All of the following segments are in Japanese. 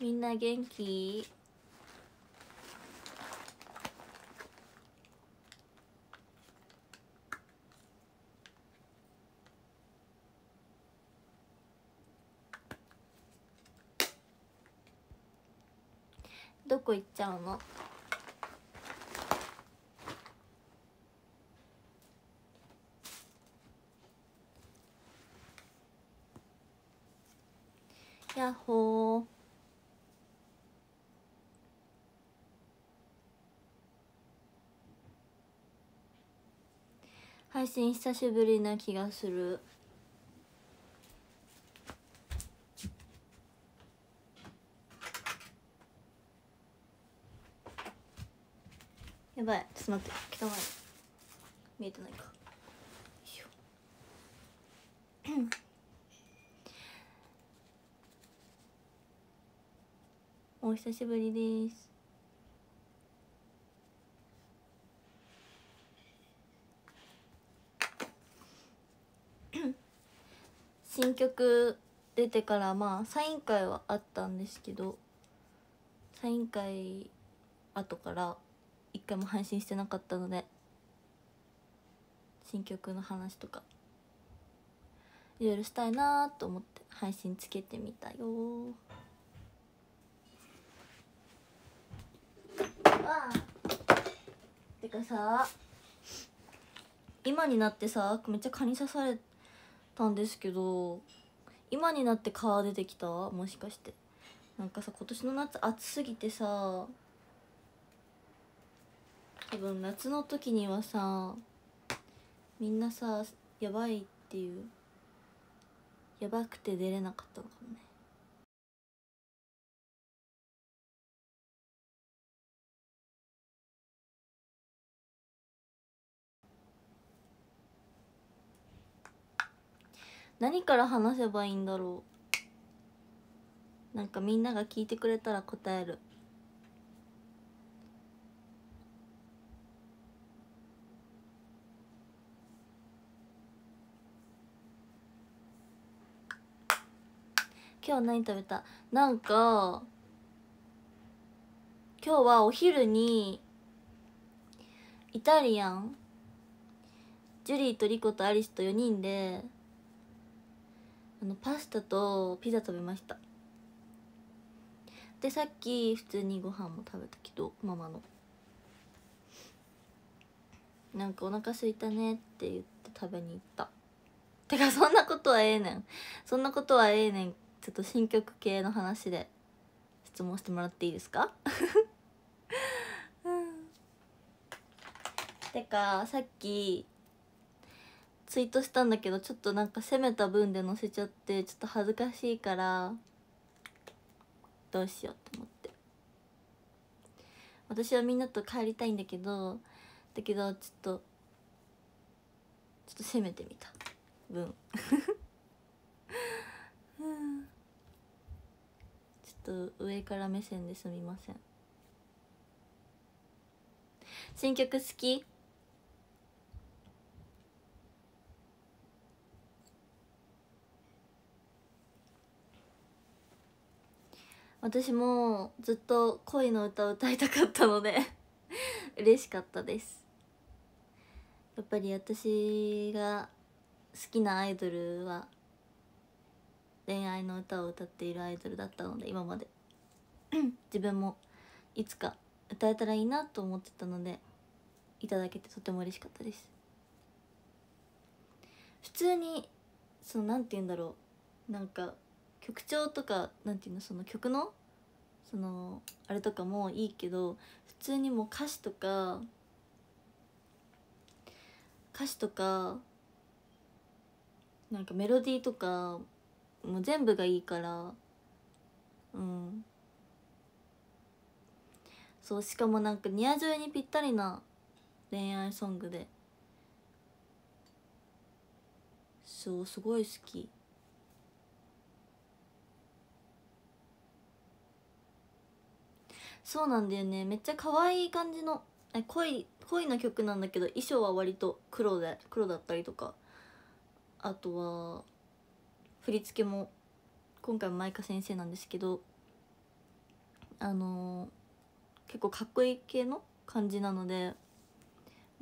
みんな元気どこ行っちゃうの配信久しぶりな気がするやばいちょっと待って汚い見えてないか お久しぶりです曲出てからまあサイン会はあったんですけどサイン会後から一回も配信してなかったので新曲の話とかいろいろしたいなと思って配信つけてみたよわてかさ今になってさめっちゃ蚊に刺されたんですけど今になって蚊出てきたもしかしてなんかさ今年の夏暑すぎてさ多分夏の時にはさみんなさやばいっていうやばくて出れなかったのかもね何から話せばいいんだろうなんかみんなが聞いてくれたら答える今日何食べたなんか今日はお昼にイタリアンジュリーとリコとアリスと4人であのパスタとピザ食べましたでさっき普通にご飯も食べたけどママのなんかお腹すいたねって言って食べに行ったてかそんなことはええねんそんなことはええねんちょっと新曲系の話で質問してもらっていいですか、うん、てかさっきツイートしたんだけどちょっとなんか攻めた分で載せちゃってちょっと恥ずかしいからどうしようと思って私はみんなと帰りたいんだけどだけどちょっとちょっと攻めてみた分ちょっと上から目線ですみません新曲好き私もずっと恋の歌を歌いたかったので 嬉しかったですやっぱり私が好きなアイドルは恋愛の歌を歌っているアイドルだったので今まで 自分もいつか歌えたらいいなと思ってたのでいただけてとても嬉しかったです普通にその何て言うんだろうなんか曲調とかんていうのその曲のそのあれとかもいいけど普通にもう歌詞とか歌詞とかなんかメロディーとかもう全部がいいからうんそうしかもなんかニアジョイにぴったりな恋愛ソングでそうすごい好きそうなんだよねめっちゃ可愛い感じの恋いな曲なんだけど衣装は割と黒で黒だったりとかあとは振り付けも今回舞香先生なんですけどあのー、結構かっこいい系の感じなので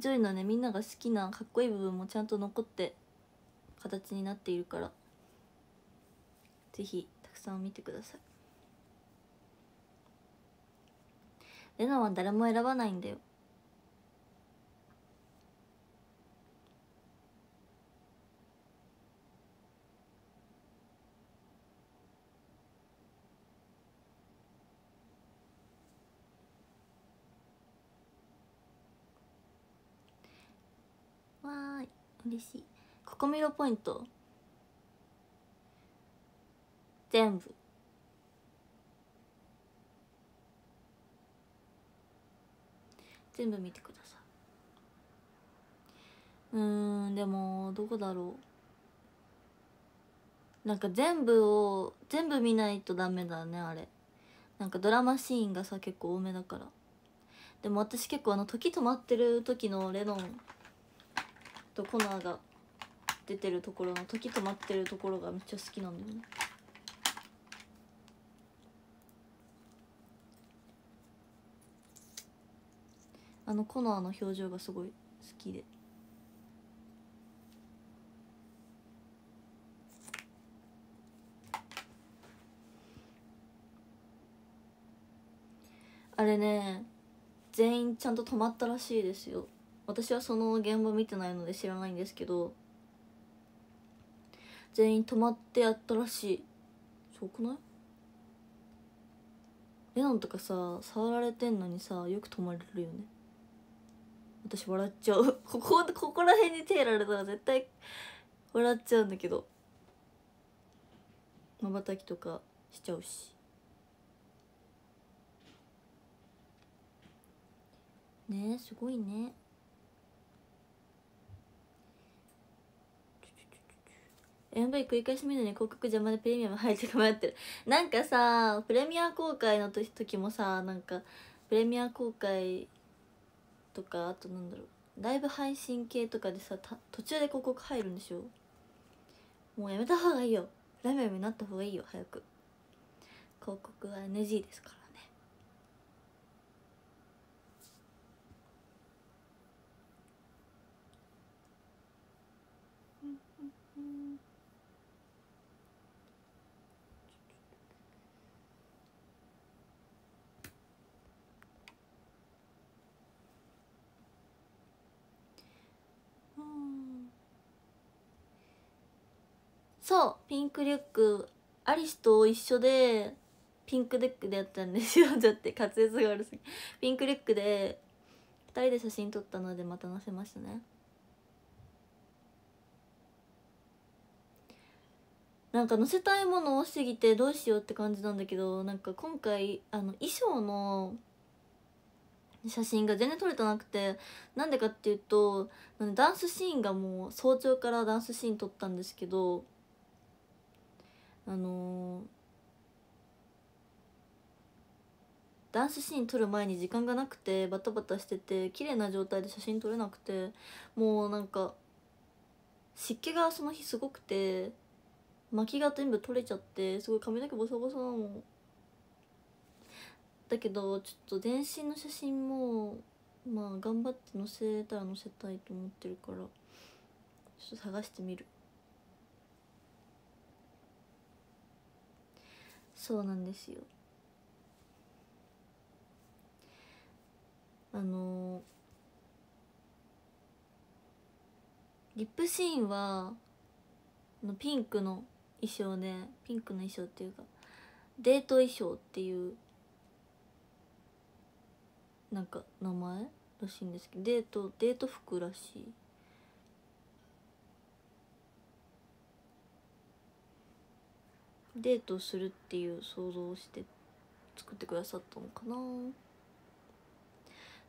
ジョイのねみんなが好きなかっこいい部分もちゃんと残って形になっているから是非たくさん見てください。レナは誰も選ばないんだよわーい嬉しいここミろポイント全部全部見てくださいうーんでもどこだろうなんか全部を全部見ないとダメだねあれなんかドラマシーンがさ結構多めだからでも私結構あの時止まってる時のレノンとコナーが出てるところの時止まってるところがめっちゃ好きなんだよねあのコナーの表情がすごい好きで。あれね全員ちゃんと止まったらしいですよ私はその現場見てないので知らないんですけど全員止まってやったらしいすごくないえ、ノンとかさ触られてんのにさよく止まれるよね私笑っちゃう ここここら辺に手やられたら絶対笑っちゃうんだけどまばたきとかしちゃうしねすごいねやばい繰り返し見るのに広告邪魔でプレミアム入ってか迷ってるなんかさプレミア公開の時もさなんかプレミア公開とかあとなんだろうライブ配信系とかでさ途中で広告入るんでしょもうやめた方がいいよラメラメになった方がいいよ早く広告は NG ですからそうピンクリュックアリスと一緒でピンクリュックでやったんですよだ って滑舌が悪すぎピンクリュックで2人で写真撮ったのでまた載せましたねなんか載せたいもの多すぎてどうしようって感じなんだけどなんか今回あの衣装の写真が全然撮れてなくてなんでかっていうとダンスシーンがもう早朝からダンスシーン撮ったんですけどあのー、ダンスシーン撮る前に時間がなくてバタバタしてて綺麗な状態で写真撮れなくてもうなんか湿気がその日すごくて巻きが全部取れちゃってすごい髪の毛ボサボサなのだけどちょっと全身の写真もまあ頑張って載せたら載せたいと思ってるからちょっと探してみるそうなんですよあのリップシーンはのピンクの衣装で、ピンクの衣装っていうかデート衣装っていうなんか名前らしいんですけどデートデート服らしいデートするっていう想像をして作ってくださったのかな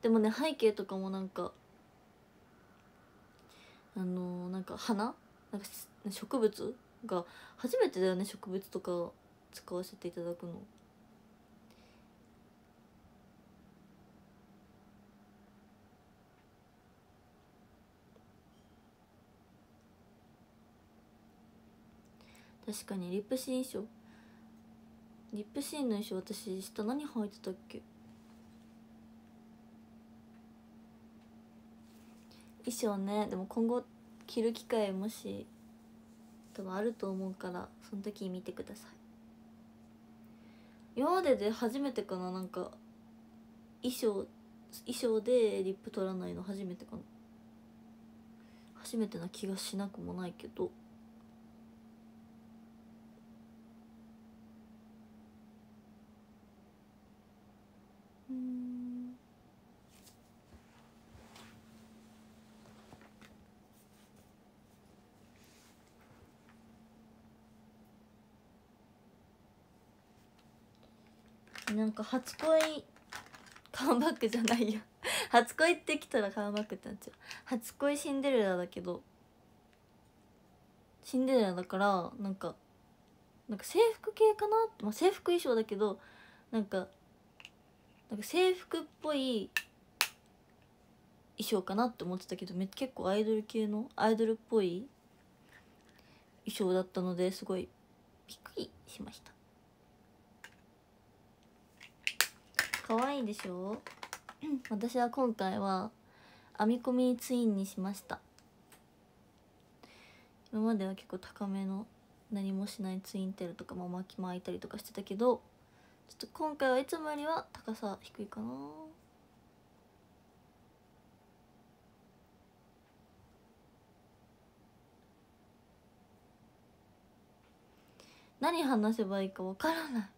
でもね背景とかもなんかあのー、なんか花なんか植物が初めてだよね植物とか使わせていただくの確かにリップシーン衣装リップシーンの衣装私下何履いてたっけ衣装ねでも今後着る機会もし多分あると思うからその時見てください今までで初めてかななんか衣装衣装でリップ取らないの初めてかな初めてな気がしなくもないけどなんか初恋カムバックじゃないよ 初恋ってきたらカムバックってなっちゃう初恋シンデレラだけどシンデレラだからなんかなんか制服系かな、まあ、制服衣装だけどなんかなんか制服っぽい衣装かなって思ってたけどめっちゃ結構アイドル系のアイドルっぽい衣装だったのですごいびっくりしました可愛いでしょ私は今回は編み込みツインにしました今までは結構高めの何もしないツインテールとかも巻き巻いたりとかしてたけどちょっと今回はいつもよりは高さ低いかな何話せばいいかわからない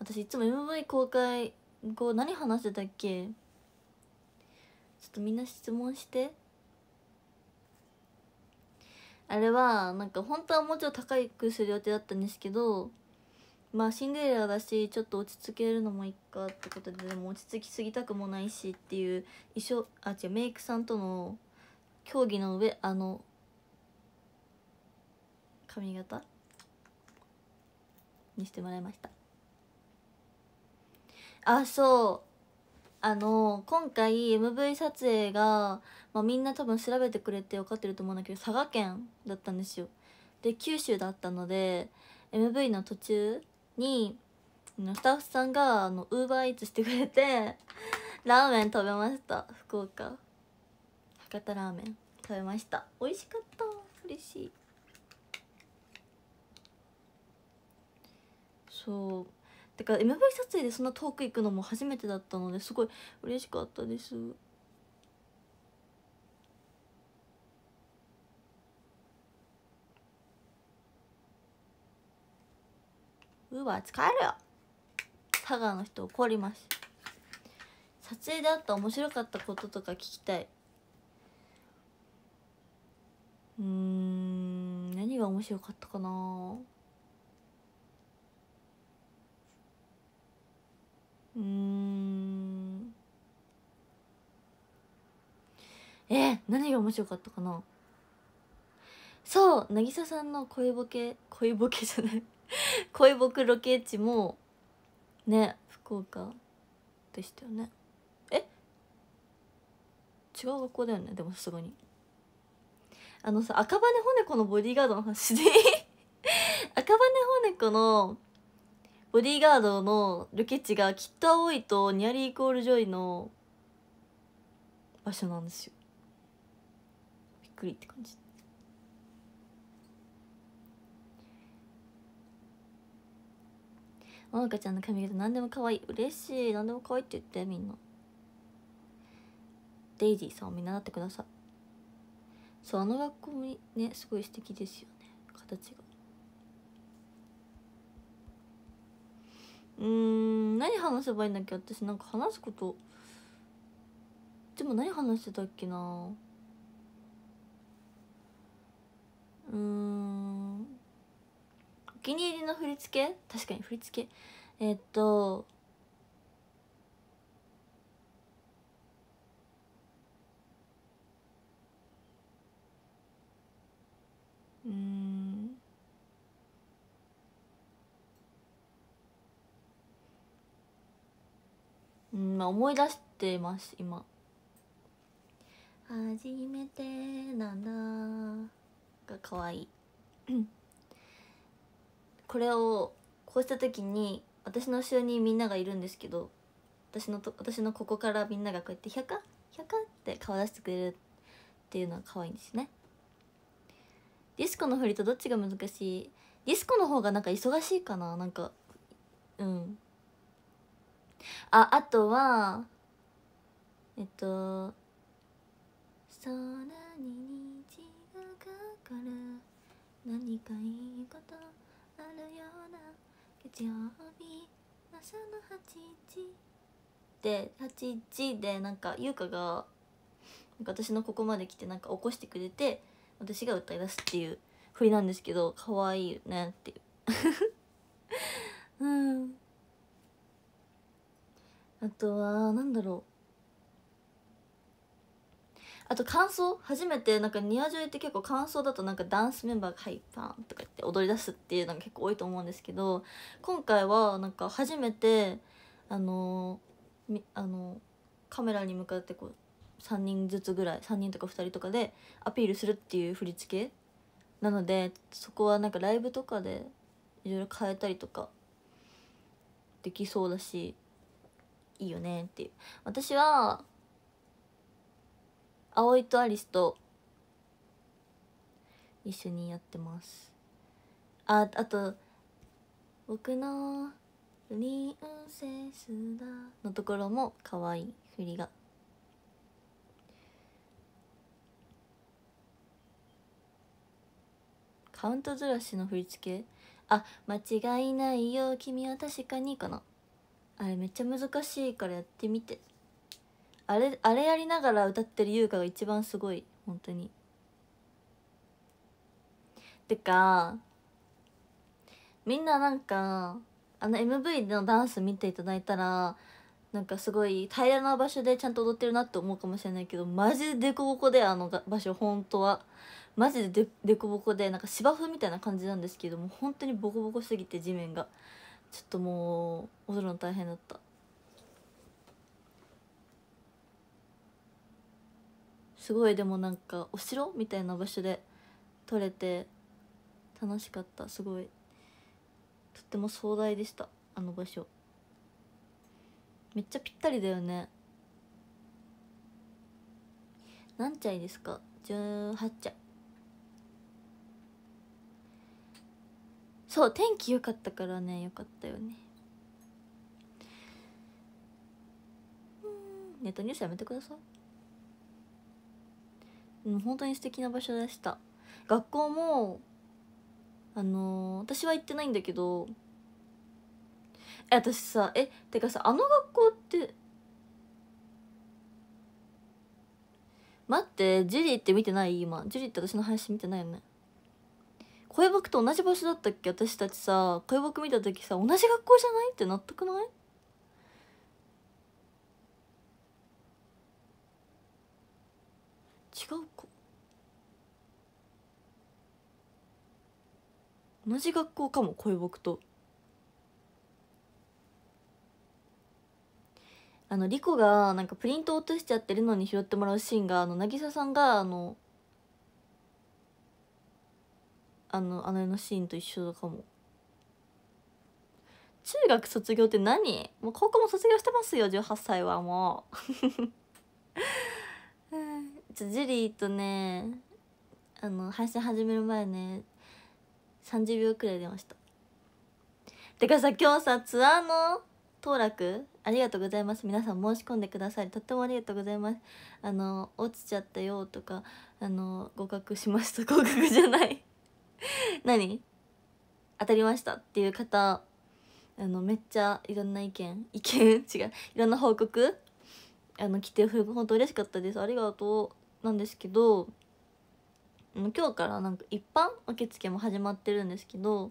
私いつも MV 公開後何話してたっけちょっとみんな質問してあれはなんか本当はもうちょっと高くする予定だったんですけどまあシンデレラだしちょっと落ち着けるのもいいかってことででも落ち着きすぎたくもないしっていう衣装あ違うメイクさんとの競技の上あの髪型にしてもらいましたあそうあの今回 MV 撮影が、まあ、みんな多分調べてくれて分かってると思うんだけど佐賀県だったんですよで九州だったので MV の途中にスタッフさんがウーバーイーツしてくれてラーメン食べました福岡博多ラーメン食べました美味しかった嬉しいそうだから MV 撮影でそんな遠く行くのも初めてだったのですごい嬉しかったですウーバー使えるよ佐賀の人怒ります撮影であった面白かったこととか聞きたいうん何が面白かったかなうんえ何が面白かったかなそう渚さんの恋ボケ恋ボケじゃない 恋ボクロケ地もね福岡でしたよねえ違う学校だよねでもさすがにあのさ赤羽骨子のボディーガードの話で 赤羽骨子のボディーガードのルケッチがきっと青いとニアリーイコールジョイの場所なんですよびっくりって感じまおかちゃんの髪型何でも可愛い嬉しい何でも可愛いって言ってみんなデイジーさんを見習ってくださいそうあの学校もねすごい素敵ですよね形がうん何話せばいいんだっけ私なんか話すことでも何話してたっけなうんお気に入りの振り付け確かに振り付けえー、っとうんうん、まあ、思い出してます今初めてなんだが可愛いこれをこうした時に私の後ろにみんながいるんですけど私のと私のここからみんながこうやって「ひゃかひゃか」って顔出してくれるっていうのは可愛いんですねディスコの振りとどっちが難しいディスコの方がなんか忙しいかななんかうんああとはえっと「空に虹がかかる何かいいことあるような月曜日朝の8時」で8時でなんか優香が私のここまで来てなんか起こしてくれて私が歌い出すっていう振りなんですけど可愛いよねっていう うんあとはなんだろうあと感想初めてなんかニアジョイって結構感想だとなんかダンスメンバーが「はいパン」とか言って踊り出すっていうのが結構多いと思うんですけど今回はなんか初めてあのあのカメラに向かってこう3人ずつぐらい3人とか2人とかでアピールするっていう振り付けなのでそこはなんかライブとかでいろいろ変えたりとかできそうだしいいよねっていう私は葵とアリスと一緒にやってますああと「僕のリンセスだ」のところも可愛い振りがカウントずらしの振り付けあ間違いないよ君は確かにかなあれめっちゃ難しいからやってみてあれあれやりながら歌ってる優香が一番すごい本当にてかみんななんかあの MV のダンス見ていただいたらなんかすごい平らな場所でちゃんと踊ってるなって思うかもしれないけどマジで凸凹であの場所本当はマジで凸凹ボでなんか芝生みたいな感じなんですけども本当にボコボコすぎて地面がちょっともう踊るの大変だったすごいでもなんかお城みたいな場所で撮れて楽しかったすごいとっても壮大でしたあの場所めっちゃぴったりだよね何いですか18歳そう天気良かったからね良かったよねネットニュースやめてくださいうん本当に素敵な場所でした学校もあのー、私は行ってないんだけどえ私さえってかさあの学校って待ってジュリーって見てない今ジュリーって私の話見てないよね恋僕と同じ場所だったっけ私たちさ声僕見た時さ同じ学校じゃないって納得ない違うか同じ学校かも恋僕とあのリコがなんかプリント落としちゃってるのに拾ってもらうシーンがあの渚さんがあのあの姉のシーンと一緒かも中学卒業って何もう高校も卒業してますよ18歳はもう ちょジュリーとねあの配信始める前ね30秒くらい出ましたてかさ今日さツアーの当落ありがとうございます皆さん申し込んでくださりとってもありがとうございますあの落ちちゃったよとかあの合格しました合格じゃない 何当たりましたっていう方あのめっちゃいろんな意見意見 違ういろんな報告あの来て本当嬉しかったですありがとうなんですけど今日からなんか一般受付も始まってるんですけど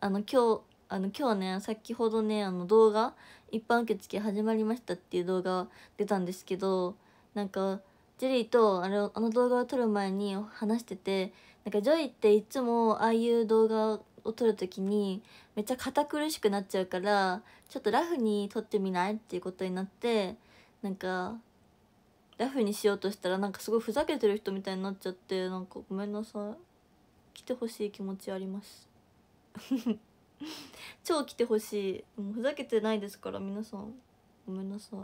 あの今日あの今日ね先ほどねあの動画一般受付始まりましたっていう動画出たんですけどなんかジェリーとあれあの動画を撮る前に話しててなんかジョイっていつもああいう動画を撮る時にめっちゃ堅苦しくなっちゃうからちょっとラフに撮ってみないっていうことになってなんかラフにしようとしたらなんかすごいふざけてる人みたいになっちゃってなんかごめんなさい来てほしい気持ちあります 超来てほしいもうふざけてないですから皆さんごめんなさい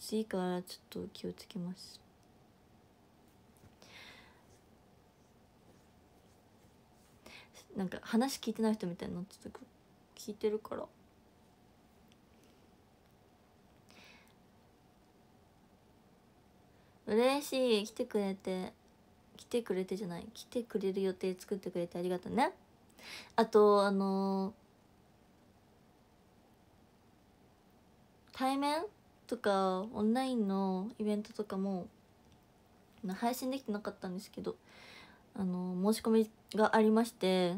次からちょっと気をつけますなんか話聞いてない人みたいになってたけど聞いてるから。嬉しい来てくれて来てくれてじゃない来てくれる予定作ってくれてありがとうねあとあのー、対面とかオンラインのイベントとかも配信できてなかったんですけどあのー、申し込みがありまして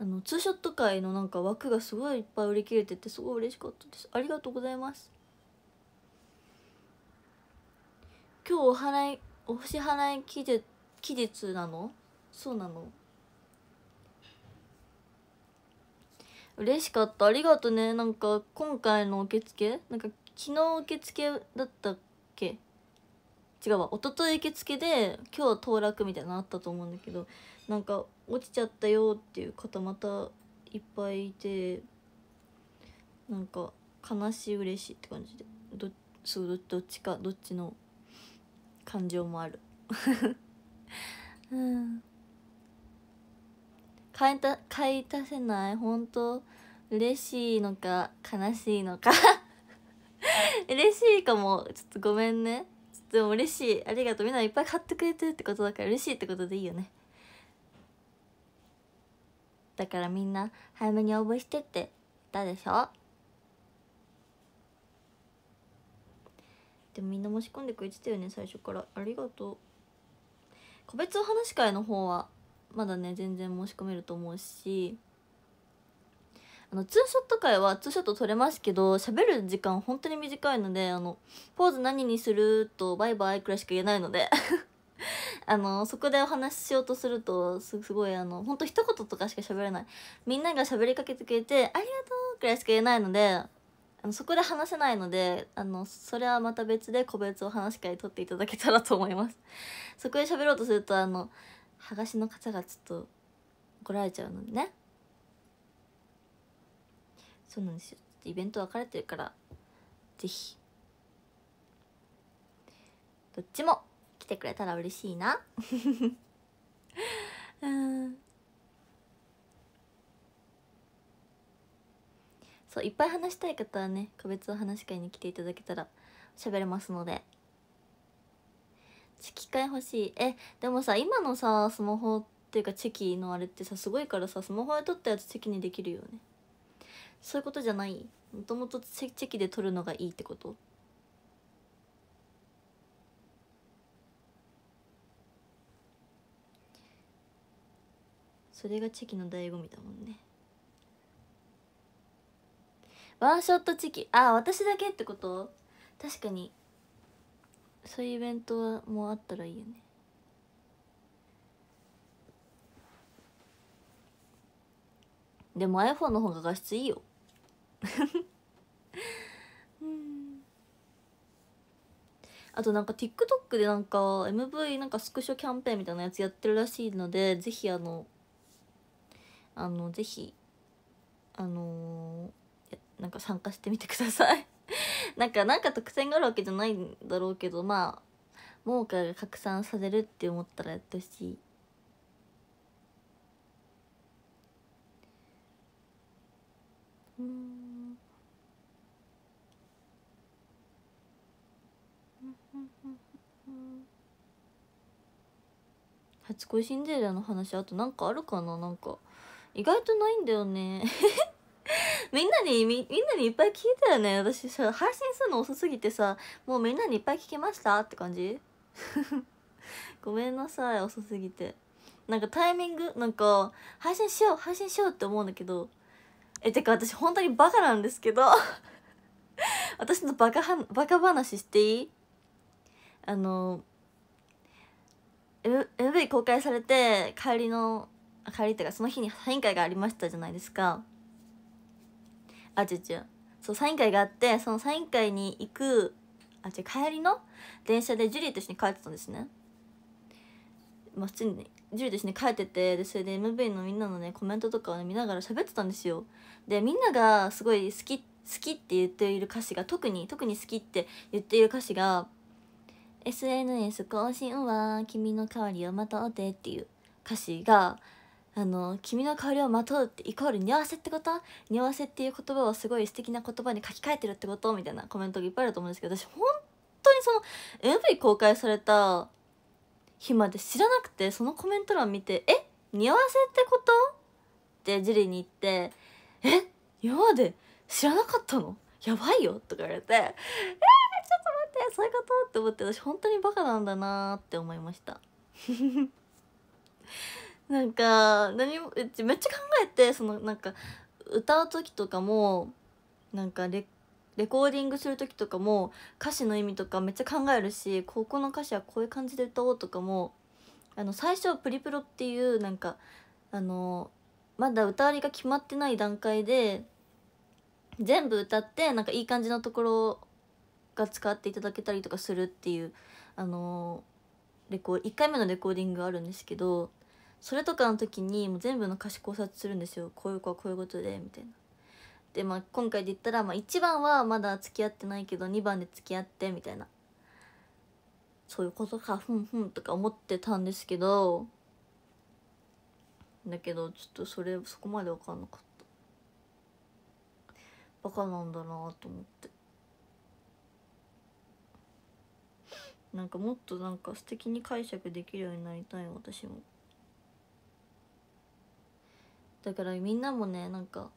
あのツーショット会のなんか枠がすごいいっぱい売り切れててすごい嬉しかったですありがとうございます今日お払いお支払い期日期日なのそうなの嬉しかったありがとねなんか今回の受付なんか昨日受付だったっけ違うわ一昨日受付で今日は当落みたいなのあったと思うんだけどなんか落ちちゃったよっていう方またいっぱいいてなんか悲しい嬉しいって感じでどそうどっちかどっちの感情もあるうん買いた買い足せない本当嬉しいのか悲しいのか嬉しいかもちょっとごめんねでも嬉しいありがとうみんないっぱい買ってくれてるってことだから嬉しいってことでいいよねだからみんな早めに応募してって言ったでしょでもみんな申し込んでくれてたよね最初からありがとう個別お話会の方はまだね全然申し込めると思うしあのツーショット会はツーショット撮れますけど喋る時間本当に短いのであのポーズ何にするとバイバイくらいしか言えないので あのそこでお話ししようとするとすごいあのほんと一言とかしか喋れないみんなが喋りかけてくれて「ありがとう」くらいしか言えないのであのそこで話せないのであのそれはまた別で個別お話し会取っていただけたらと思いますそこで喋ろうとするとあの剥がしの方がちょっと怒られちゃうのでねそうなんですよイベント分かれてるからぜひどっちも来てくれたら嬉しいな うんそういっぱい話したい方はね個別お話し会に来ていただけたら喋れますのでチェキ会欲しいえでもさ今のさスマホっていうかチェキのあれってさすごいからさスマホで撮ったやつチェキにできるよねそういうことじゃないもともとチェキで撮るのがいいってことそれがチェキの醍醐味だもんねワンショットチェキあ私だけってこと確かにそういうイベントはもうあったらいいよねでも iPhone の方が画質いいようんあとなんか TikTok でなんか MV なんかスクショキャンペーンみたいなやつやってるらしいのでぜひあのあのぜひあのー、なんか参加してみてください なんかなんか特典があるわけじゃないんだろうけどまあ儲かが拡散されるって思ったらやってほしいうん初恋シンデレラの話あとなんかあるかななんか意外とないんだよね みんなにみみんなにいっぱい聞いたよね私さ配信するの遅すぎてさもうみんなにいっぱい聞きましたって感じ ごめんなさい遅すぎてなんかタイミングなんか配信しよう配信しようって思うんだけどえてか私本当にバカなんですけど 私のバカはバカ話していいあの MV 公開されて帰りの帰りっていうかその日にサイン会がありましたじゃないですかあ違う違うそうサイン会があってそのサイン会に行くあ違う帰りの電車でジュリーと一緒に帰ってたんですねまあ普通にジュリーと一緒に帰っててでそれで MV のみんなのねコメントとかをね見ながら喋ってたんですよでみんながすごい好き好きって言っている歌詞が特に特に好きって言っている歌詞が SNS 更新は君の代わりをまとうてっていう歌詞があの君のわりをまとうってイコールにわせってことにわせっていう言葉をすごい素敵な言葉に書き換えてるってことみたいなコメントがいっぱいあると思うんですけど私本当にその MV 公開された日まで知らなくてそのコメント欄見て「えに合わせってこと?」ってジュリーに言って「え今まで知らなかったのやばいよ」とか言われて「えそういうことって思って私本当にバカなんだなって思いました なんか何もめっちゃ考えてそのなんか歌う時とかもなんかレレコーディングする時とかも歌詞の意味とかめっちゃ考えるしここの歌詞はこういう感じで歌おうとかもあの最初プリプロっていうなんかあのまだ歌わりが決まってない段階で全部歌ってなんかいい感じのところが使っていただけたりとかするっていうあのレコ1回目のレコーディングがあるんですけどそれとかの時にもう全部の歌詞考察するんですよこういう子はこういうことでみたいな。でまあ今回で言ったら、まあ、1番はまだ付き合ってないけど2番で付き合ってみたいなそういうことかふんふんとか思ってたんですけどだけどちょっとそれそこまで分かんなかったバカなんだなと思って。なんかもっとなんか素敵に解釈できるようになりたい私もだからみんなもねなんか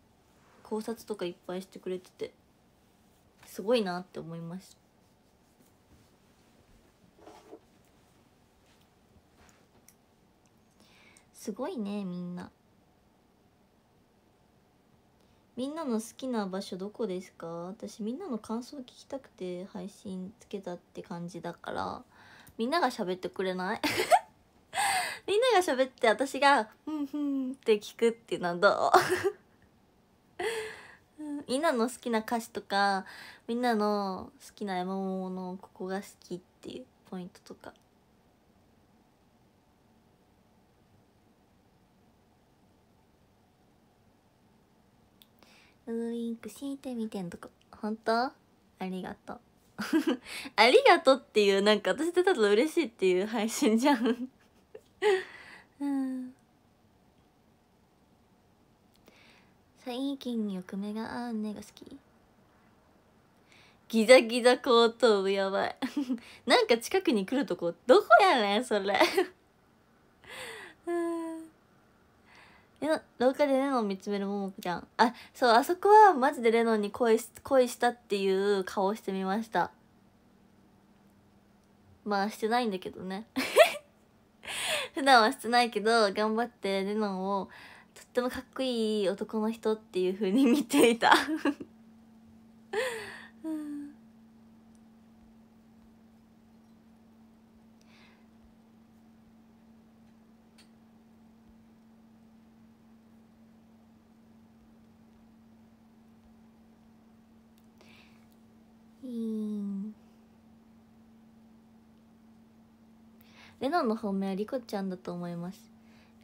考察とかいっぱいしてくれててすごいなって思いましたすごいねみんなみんなの好きな場所どこですか私みんなの感想聞きたくて配信つけたって感じだからみんなが喋ってくれない みんなが喋って私が「ふんふん」って聞くっていうのはどう みんなの好きな歌詞とかみんなの好きな山桃のここが好きっていうポイントとか。ウインクしてみてんとか本当ありがとう ありがとうっていうなんか私でただ嬉しいっていう配信じゃん うん最近よく目が合うねが好きギザギザ後頭部やばい なんか近くに来るとこどこやねんそれ廊下でレノン見つめるももくちゃんあそうあそこはマジでレノンに恋し恋したっていう顔をしてみましたまあしてないんだけどね 普段はしてないけど頑張ってレノンをとってもかっこいい男の人っていう風に見ていたうん うんレの本命はリコちゃんだと思います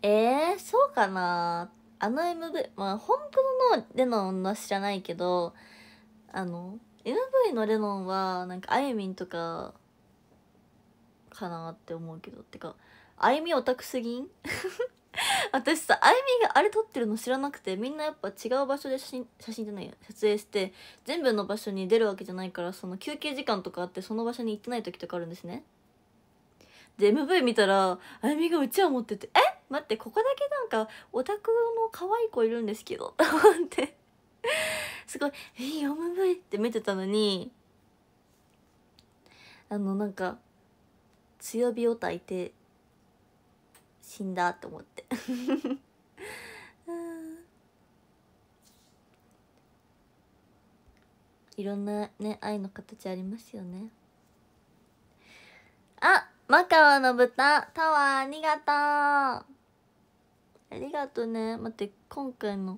えー、そうかなあの MV まあ本当のレノンは知らないけどあの MV のレノンはなんかあゆみんとかかなって思うけどてかあゆみオタクすぎん 私さあゆみがあれ撮ってるの知らなくてみんなやっぱ違う場所で写真写真じゃないや撮影して全部の場所に出るわけじゃないからその休憩時間とかあってその場所に行ってない時とかあるんですねで MV 見たらあゆみがうちわ持ってて「え待ってここだけなんかオタクの可愛い子いるんですけど」と思ってすごい「えい MV」って見てたのにあのなんか強火を焚いて死んだと思っていろんなね愛の形ありますよねあマカオの豚タワーありがとうありがとうね待って今回の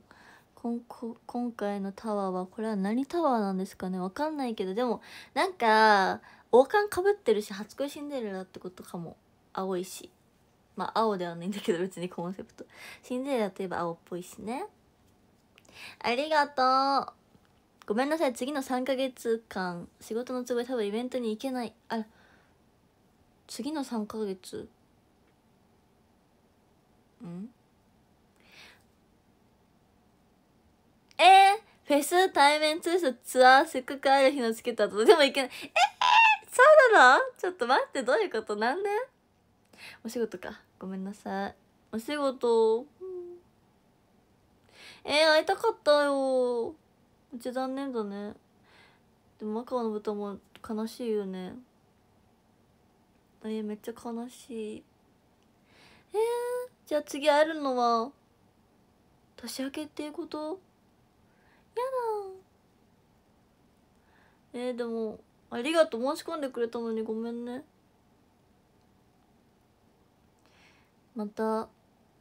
今回のタワーはこれは何タワーなんですかねわかんないけどでもなんか王冠かぶってるし初恋シンデレラってことかも青いしまあ青ではないんだけど別にコンセプトシンデレラといえば青っぽいしねありがとうごめんなさい次の3ヶ月間仕事の都合多分イベントに行けないあら次の3ヶ月んえー、フェス対面通所ツアーせっかくある日のチケットはとでも行けないええー、そうなのちょっと待ってどういうこと何で、ねお仕事かごめんなさいお仕事、ええー、会いたかったようち残念だねでもマカオの豚も悲しいよねえー、めっちゃ悲しいえー、じゃあ次会えるのは年明けっていうことやだえー、でもありがとう申し込んでくれたのにごめんねまた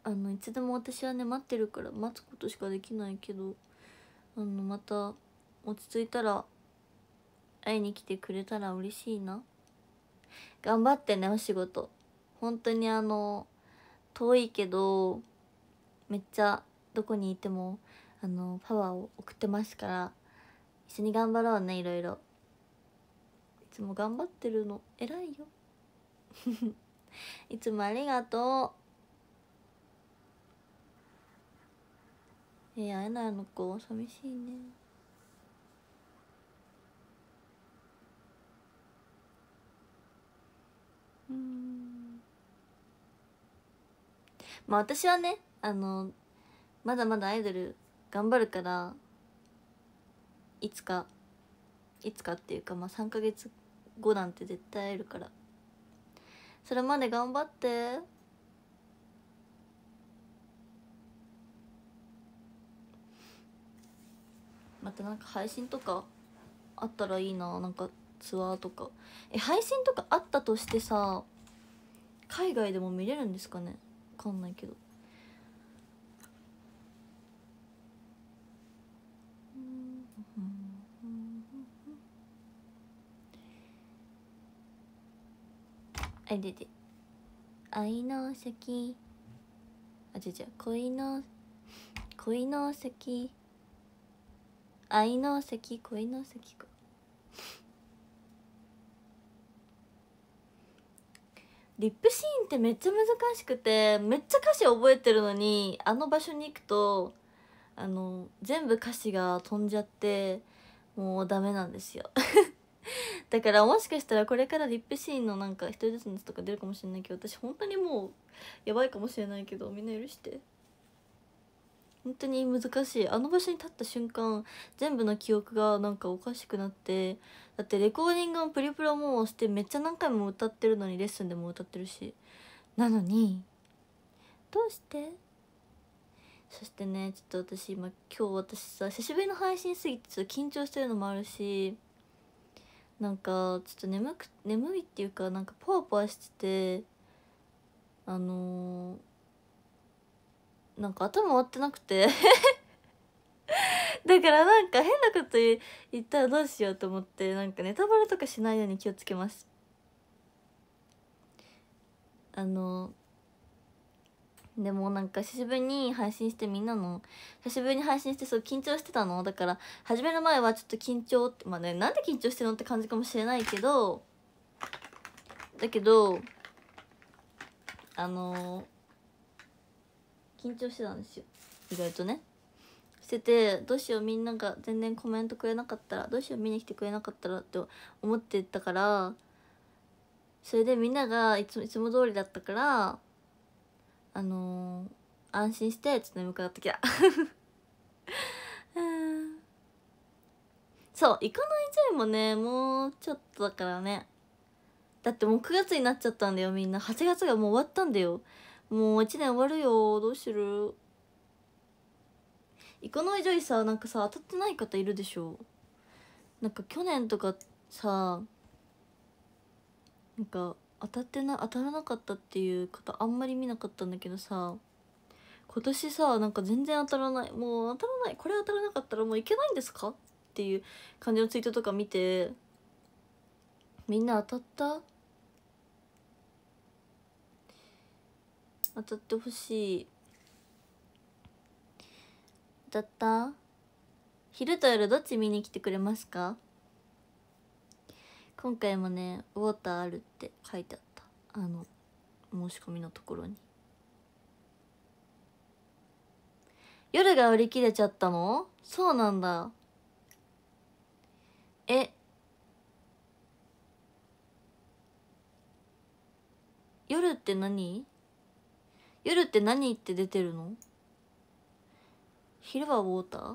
あのいつでも私はね待ってるから待つことしかできないけどあのまた落ち着いたら会いに来てくれたら嬉しいな頑張ってねお仕事本当にあの遠いけどめっちゃどこにいてもあのパワーを送ってますから一緒に頑張ろうねいろいろいつも頑張ってるの偉いよ いつもありがとうえー、会えないのか寂しいねうんまあ私はねあのまだまだアイドル頑張るからいつかいつかっていうかまあ3ヶ月後なんて絶対会えるからそれまで頑張ってまたなんか配信とかあったらいいななんかツアーとかえ配信とかあったとしてさ海外でも見れるんですかねわかんないけどあ出て愛の先あ違う違う恋の恋の先愛の席恋の席かリップシーンってめっちゃ難しくてめっちゃ歌詞覚えてるのにあの場所に行くとあの全部歌詞が飛んじゃってもうダメなんですよ だからもしかしたらこれからリップシーンのなんか一人ずつのやつとか出るかもしれないけど私本当にもうやばいかもしれないけどみんな許して。本当に難しいあの場所に立った瞬間全部の記憶がなんかおかしくなってだってレコーディングもプリプラもしてめっちゃ何回も歌ってるのにレッスンでも歌ってるしなのにどうしてそしてねちょっと私今今日私さ久しぶりの配信すぎてちょっと緊張してるのもあるしなんかちょっと眠く眠いっていうかなんかポワポワしててあのーなんか頭回ってなくて だからなんか変なこと言ったらどうしようと思ってなんかネタバレとかしないように気をつけますあのでもなんか久しぶりに配信してみんなの久しぶりに配信してそう緊張してたのだから始める前はちょっと緊張ってまあねなんで緊張してるのって感じかもしれないけどだけどあの緊張してたんですよ意外とねしててどうしようみんなが全然コメントくれなかったらどうしよう見に来てくれなかったらって思ってたからそれでみんながいついつも通りだったからあのー、安心してちょっと眠くなってきた そう行かないジェイもねもうちょっとだからねだってもう9月になっちゃったんだよみんな8月がもう終わったんだよもう1年終わるよどうするイコノイジョイさなんかさ当たってない方いるでしょなんか去年とかさなんか当たってな当たらなかったっていう方あんまり見なかったんだけどさ今年さなんか全然当たらないもう当たらないこれ当たらなかったらもういけないんですかっていう感じのツイートとか見てみんな当たった当たってほしい当たった昼と夜どっち見に来てくれますか今回もね「ウォーターある」って書いてあったあの申し込みのところに夜が売り切れちゃったのそうなんだえ夜って何夜って何って出てるの昼はウォーター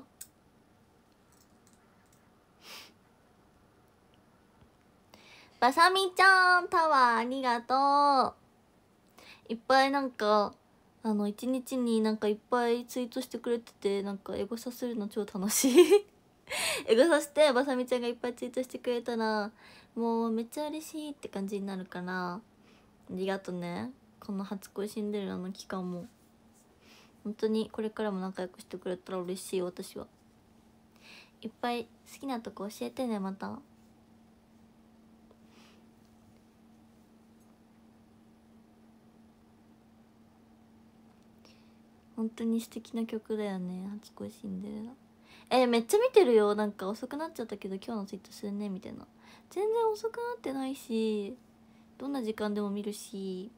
バサミちゃんタワーありがとういっぱいなんかあの一日になんかいっぱいツイートしてくれててなんかエゴサするの超楽しい エゴサしてバサミちゃんがいっぱいツイートしてくれたらもうめっちゃ嬉しいって感じになるからありがとねこの「初恋シンデレラ」の期間も本当にこれからも仲良くしてくれたら嬉しい私はいっぱい好きなとこ教えてねまた本当に素敵な曲だよね初恋シンデレラえめっちゃ見てるよなんか遅くなっちゃったけど今日のツイートするねみたいな全然遅くなってないしどんな時間でも見るし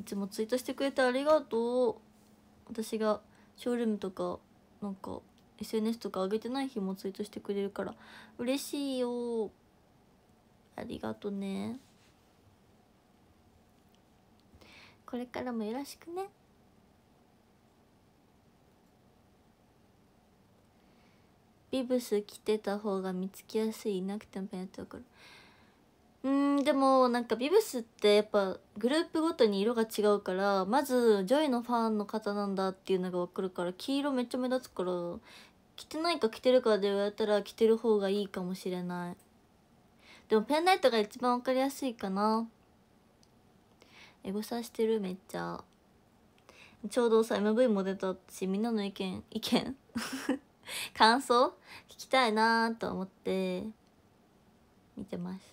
いつもツイートしてくれてありがとう私がショールームとかなんか SNS とか上げてない日もツイートしてくれるから嬉しいよありがとねこれからもよろしくねビブス着てた方が見つけやすいいなくてもペンってわかるうんでもなんかビブスってやっぱグループごとに色が違うからまずジョイのファンの方なんだっていうのが分かるから黄色めっちゃ目立つから着てないか着てるかで言われたら着てる方がいいかもしれないでもペンライトが一番分かりやすいかなエゴサしてるめっちゃちょうどさ MV も出たしみんなの意見意見 感想聞きたいなーと思って見てます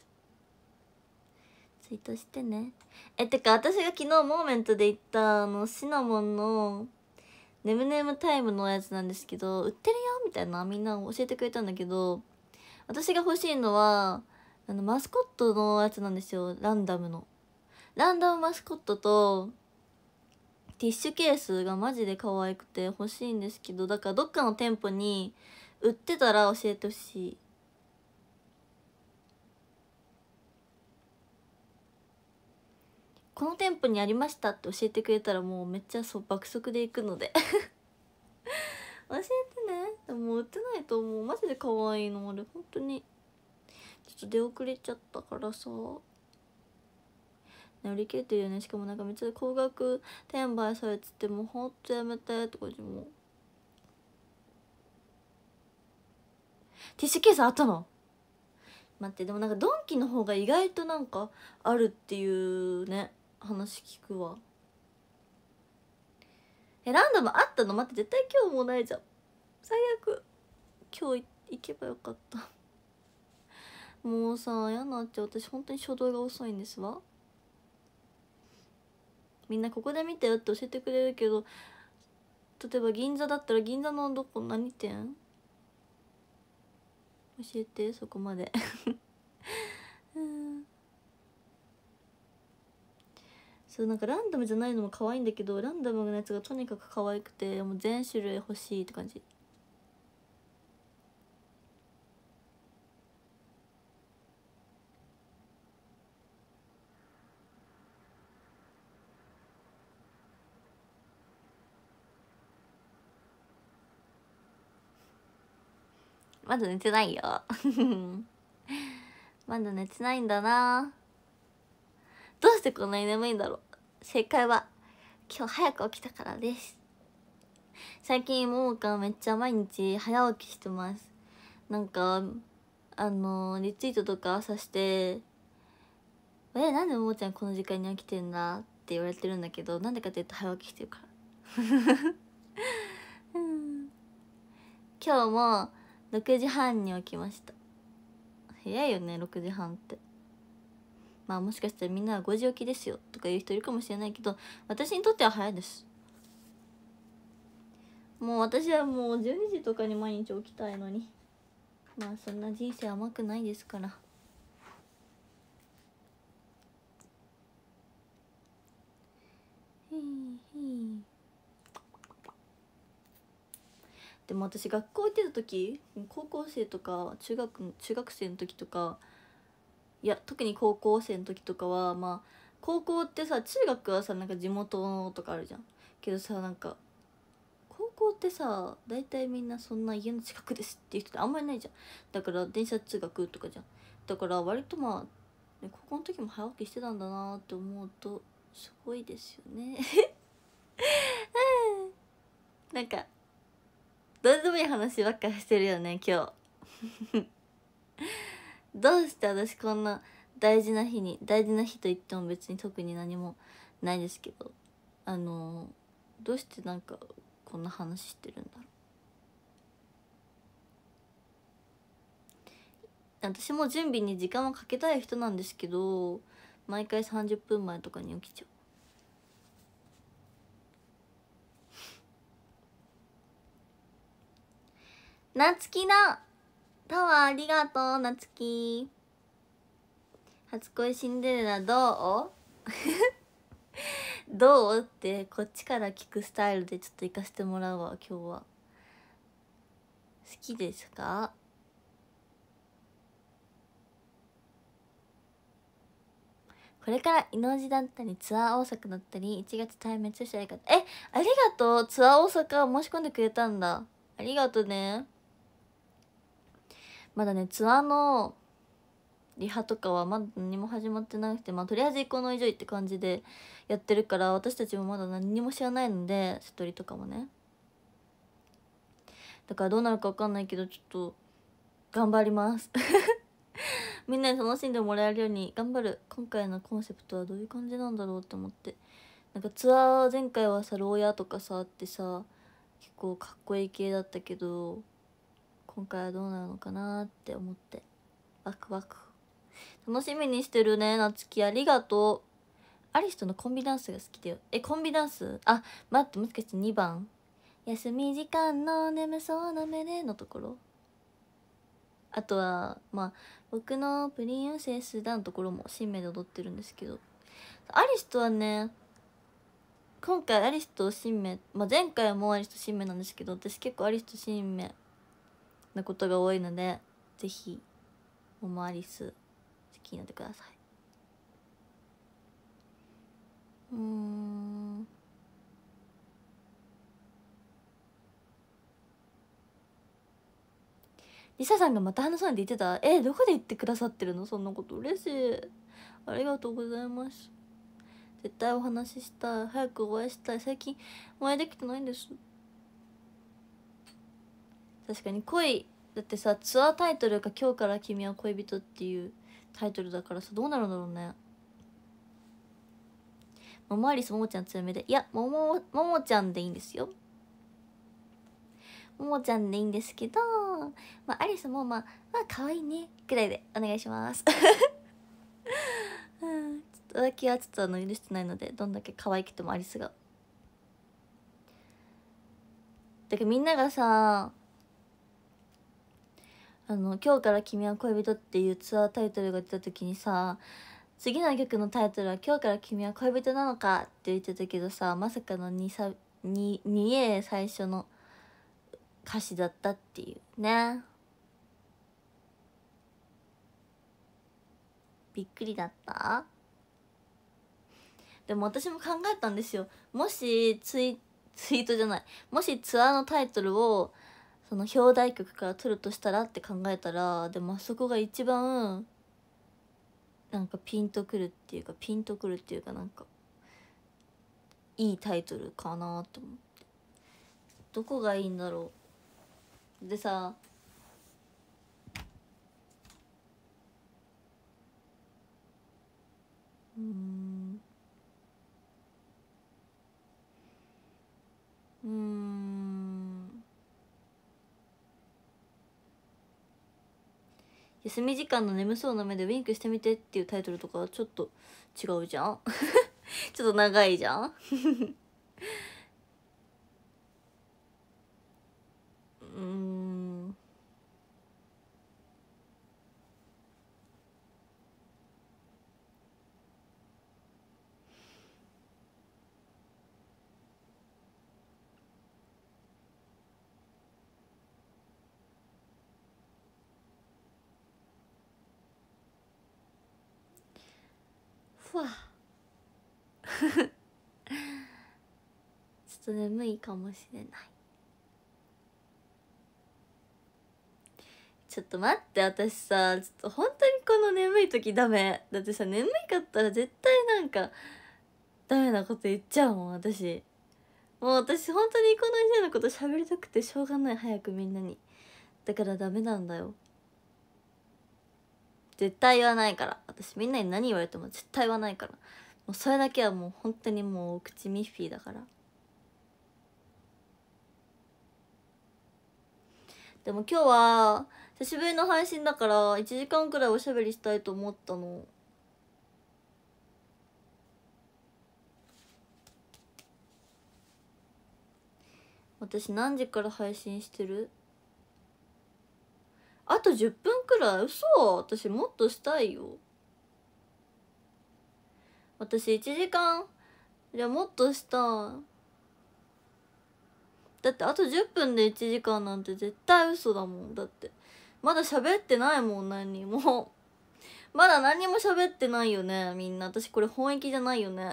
ツイートしてねえてか私が昨日モーメントで行ったあのシナモンのネムネムタイムのやつなんですけど売ってるよみたいなみんな教えてくれたんだけど私が欲しいのはあのマスコットのやつなんですよランダムのランダムマスコットとティッシュケースがマジで可愛くて欲しいんですけどだからどっかの店舗に売ってたら教えてほしいこの店舗にありましたって教えてくれたらもうめっちゃそう爆速で行くので 教えてねでも売ってないと思うマジで可愛いのあれ本当にちょっと出遅れちゃったからさ売り切れてるよねしかもなんかめっちゃ高額転売されててもうほんとやめてって感じもティッシュケースあったの待ってでもなんかドンキの方が意外となんかあるっていうね話聞くわえランダムあったの待って絶対今日もないじゃん最悪今日行けばよかったもうさ嫌なっちゃう私本当に初動が遅いんですわみんなここで見てよって教えてくれるけど例えば銀座だったら銀座のどこ何店教えてそこまでそうなんかランダムじゃないのも可愛いんだけどランダムのやつがとにかく可愛くてもう全種類欲しいって感じまだ寝てないよ まだ寝てないんだなどうしてこんなに眠いんだろう正解は今日早く起きたからです最近ももかめっちゃ毎日早起きしてますなんかあのリツイートとか朝して「えなんでももちゃんこの時間に起きてんだ?」って言われてるんだけどなんでかっていうと早起きしてるから うん今日も6時半に起きました早いよね6時半ってまあもしかしたらみんなは5時起きですよとか言う人いるかもしれないけど私にとっては早いですもう私はもう12時とかに毎日起きたいのにまあそんな人生甘くないですからでも私学校行ってた時高校生とか中学中学生の時とかいや特に高校生の時とかはまあ高校ってさ中学はさなんか地元とかあるじゃんけどさなんか高校ってさ大体みんなそんな家の近くですっていう人ってあんまりないじゃんだから電車通学とかじゃんだから割とまあ高校の時も早起きしてたんだなって思うとすごいですよね なんかどうでもいい話ばっかしてるよね今日どうして私こんな大事な日に大事な日と言っても別に特に何もないですけどあのどうしてなんかこんな話してるんだろう私も準備に時間はかけたい人なんですけど毎回30分前とかに起きちゃう夏希のタワーありがとう、なつき。初恋シンデレラどう どうってこっちから聞くスタイルでちょっと行かせてもらうわ今日は好きですかこれからイノジだったりツアー大阪だったり1月対面してありえありがとうツアー大阪申し込んでくれたんだありがとうねまだねツアーのリハとかはまだ何も始まってなくてまあとりあえず1個の以上って感じでやってるから私たちもまだ何にも知らないのでセトりとかもねだからどうなるか分かんないけどちょっと頑張ります みんなに楽しんでもらえるように頑張る今回のコンセプトはどういう感じなんだろうって思ってなんかツアー前回はさ牢屋とかさあってさ結構かっこいい系だったけど今回はどうなるのかなって思ってワクワク楽しみにしてるねなつきありがとうアリスとのコンビダンスが好きだよえコンビダンスあ待ってもしかして2番休み時間の眠そうな目でのところあとはまあ僕のプリンセス団のところも新名で踊ってるんですけどアリスとはね今回アリスと新名、まあ、前回もアリスと新名なんですけど私結構アリスと新名なことが多いのでぜひモモアリス好きになってくださいうんリサさんがまた話さないで言ってたえどこで言ってくださってるのそんなこと嬉しいありがとうございます絶対お話ししたい早くお会いしたい最近お会いできてないんです確かに恋だってさツアータイトルが「今日から君は恋人」っていうタイトルだからさどうなるんだろうねもマアリスももちゃん強めでいやももももちゃんでいいんですよももちゃんでいいんですけど、まあ、アリスもまあまあ可愛いねくらいでお願いしますうん、ちょっと浮気はちょっとあの許してないのでどんだけ可愛くてもアリスがだからみんながさあの「今日から君は恋人」っていうツアータイトルが出た時にさ次の曲のタイトルは「今日から君は恋人なのか」って言ってたけどさまさかの 2, 2, 2A 最初の歌詞だったっていうねびっくりだったでも私も考えたんですよもしツイツイートじゃないもしツアーのタイトルを「その表題曲から取るとしたらって考えたらでもあそこが一番なんかピンとくるっていうかピンとくるっていうかなんかいいタイトルかなと思ってどこがいいんだろうでさうんうん休み時間の眠そうな目でウィンクしてみてっていうタイトルとかちょっと違うじゃん ちょっと長いじゃん と眠いかもしれないちょっと待って私さちょっと本当にこの眠い時ダメだってさ眠いかったら絶対なんかダメなこと言っちゃうもん私もう私本当にこの人のこと喋りたくてしょうがない早くみんなにだからダメなんだよ絶対言わないから私みんなに何言われても絶対言わないからもうそれだけはもう本当にもうお口ミッフィーだから。でも今日は久しぶりの配信だから1時間くらいおしゃべりしたいと思ったの。私何時から配信してるあと10分くらい嘘私もっとしたいよ私1時間いやもっとしただってあと10分で1時間なんて絶対嘘だもんだってまだ喋ってないもん何も まだ何も喋ってないよねみんな私これ本意気じゃないよね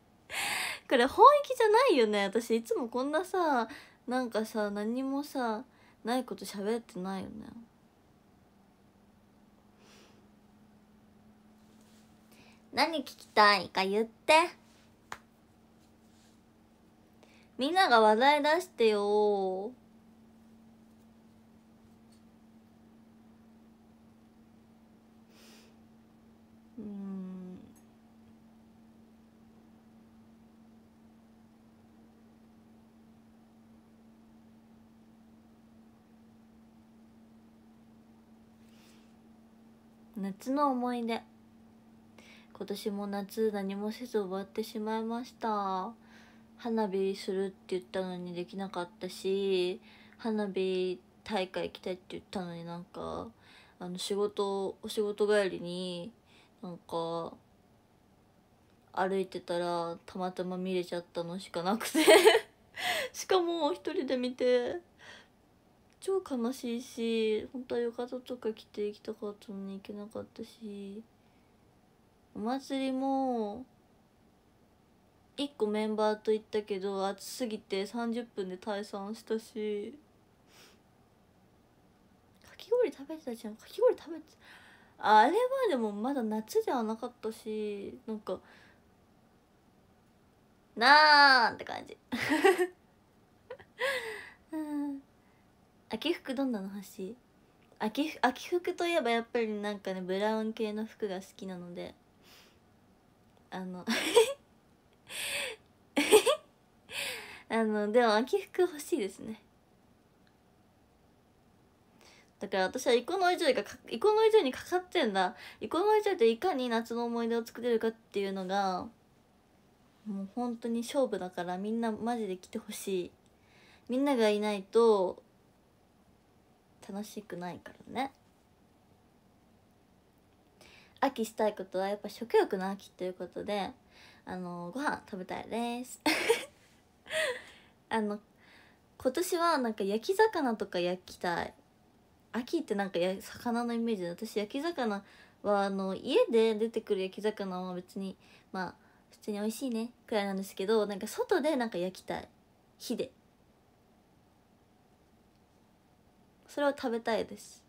これ本意気じゃないよね私いつもこんなさなんかさ何もさないこと喋ってないよね何聞きたいか言ってみんなが話題出してよう夏の思い出今年も夏何もせず終わってしまいました花火するって言ったのにできなかったし花火大会行きたいって言ったのになんかあの仕事お仕事帰りになんか歩いてたらたまたま見れちゃったのしかなくて しかも一人で見て超悲しいし本当は浴衣とか着て行きたかったのに行けなかったしお祭りも1個メンバーと行ったけど暑すぎて30分で退散したしかき氷食べてたじゃんかき氷食べてあれはでもまだ夏ではなかったしなんかなーんって感じ うん秋服どんなの欲しい秋秋服といえばやっぱりなんかねブラウン系の服が好きなのであの あのでも秋服欲しいですねだから私はイコノイジョイがイコノイジョイにかかってんだイコノイジョイといかに夏の思い出を作れるかっていうのがもう本当に勝負だからみんなマジで来てほしいみんながいないと楽しくないからね秋したいことはやっぱ食欲の秋ということであのご飯食べたいです あの今年はなんか焼き魚とか焼きたい秋ってなんかや魚のイメージで私焼き魚はあの家で出てくる焼き魚は別にまあ普通に美味しいねくらいなんですけどなんか外でなんか焼きたい火でそれを食べたいです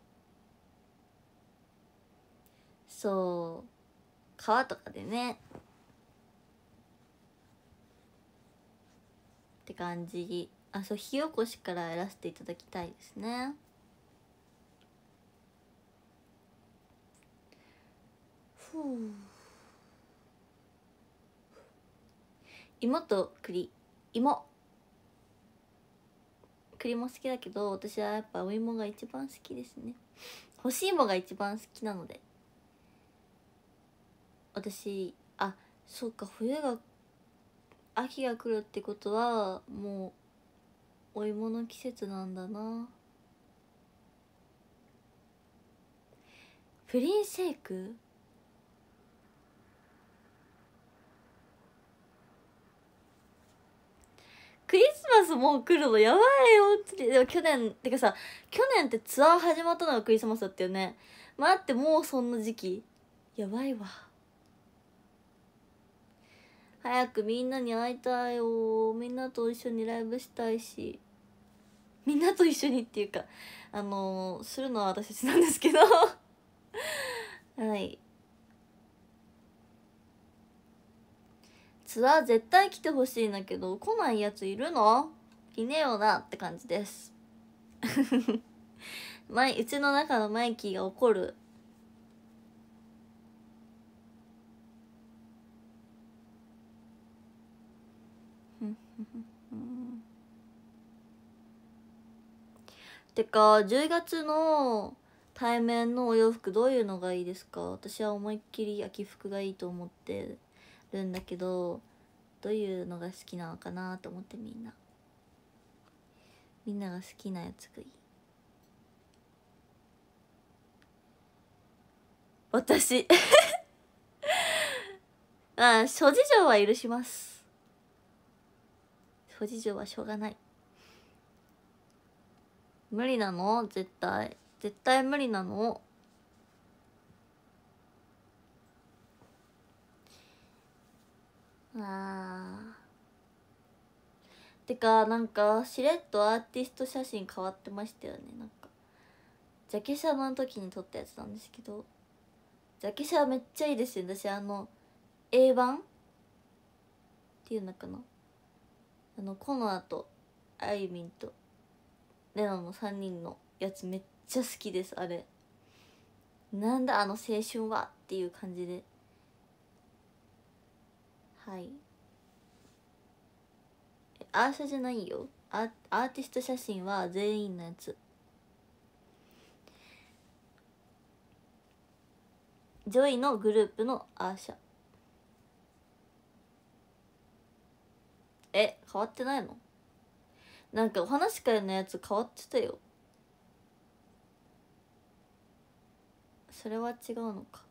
そう皮とかでね感じあそう火起こしからやらせていただきたいですねふう芋と栗芋栗も好きだけど私はやっぱお芋が一番好きですね干し芋が一番好きなので私あそうか冬が秋が来るってことはもうお芋の季節なんだなプリンシェイククリスマスもう来るのやばいよでも去年ってかさ去年ってツアー始まったのがクリスマスだったよね待ってもうそんな時期やばいわ早くみんなに会いたいよみんなと一緒にライブしたいしみんなと一緒にっていうかあのー、するのは私たちなんですけど はいツアー絶対来てほしいんだけど来ないやついるのいねえよなって感じです 前うちの中のマイキーが怒るてか10月の対面のお洋服どういうのがいいですか私は思いっきり秋服がいいと思ってるんだけどどういうのが好きなのかなと思ってみんなみんなが好きなやつがいい私 あ諸事情は許します諸事情はしょうがない無理なの絶対絶対無理なのあてかなんかしれっとアーティスト写真変わってましたよねなんかジャケ写の時に撮ったやつなんですけどジャケ写めっちゃいいですよ私あの A 版っていうのかなあのコノアとあゆみんとレナの3人のやつめっちゃ好きですあれなんだあの青春はっていう感じではいアーシャじゃないよアアーティスト写真は全員のやつジョイのグループのアーシャえ変わってないのなんかお話会のやつ変わってたよそれは違うのか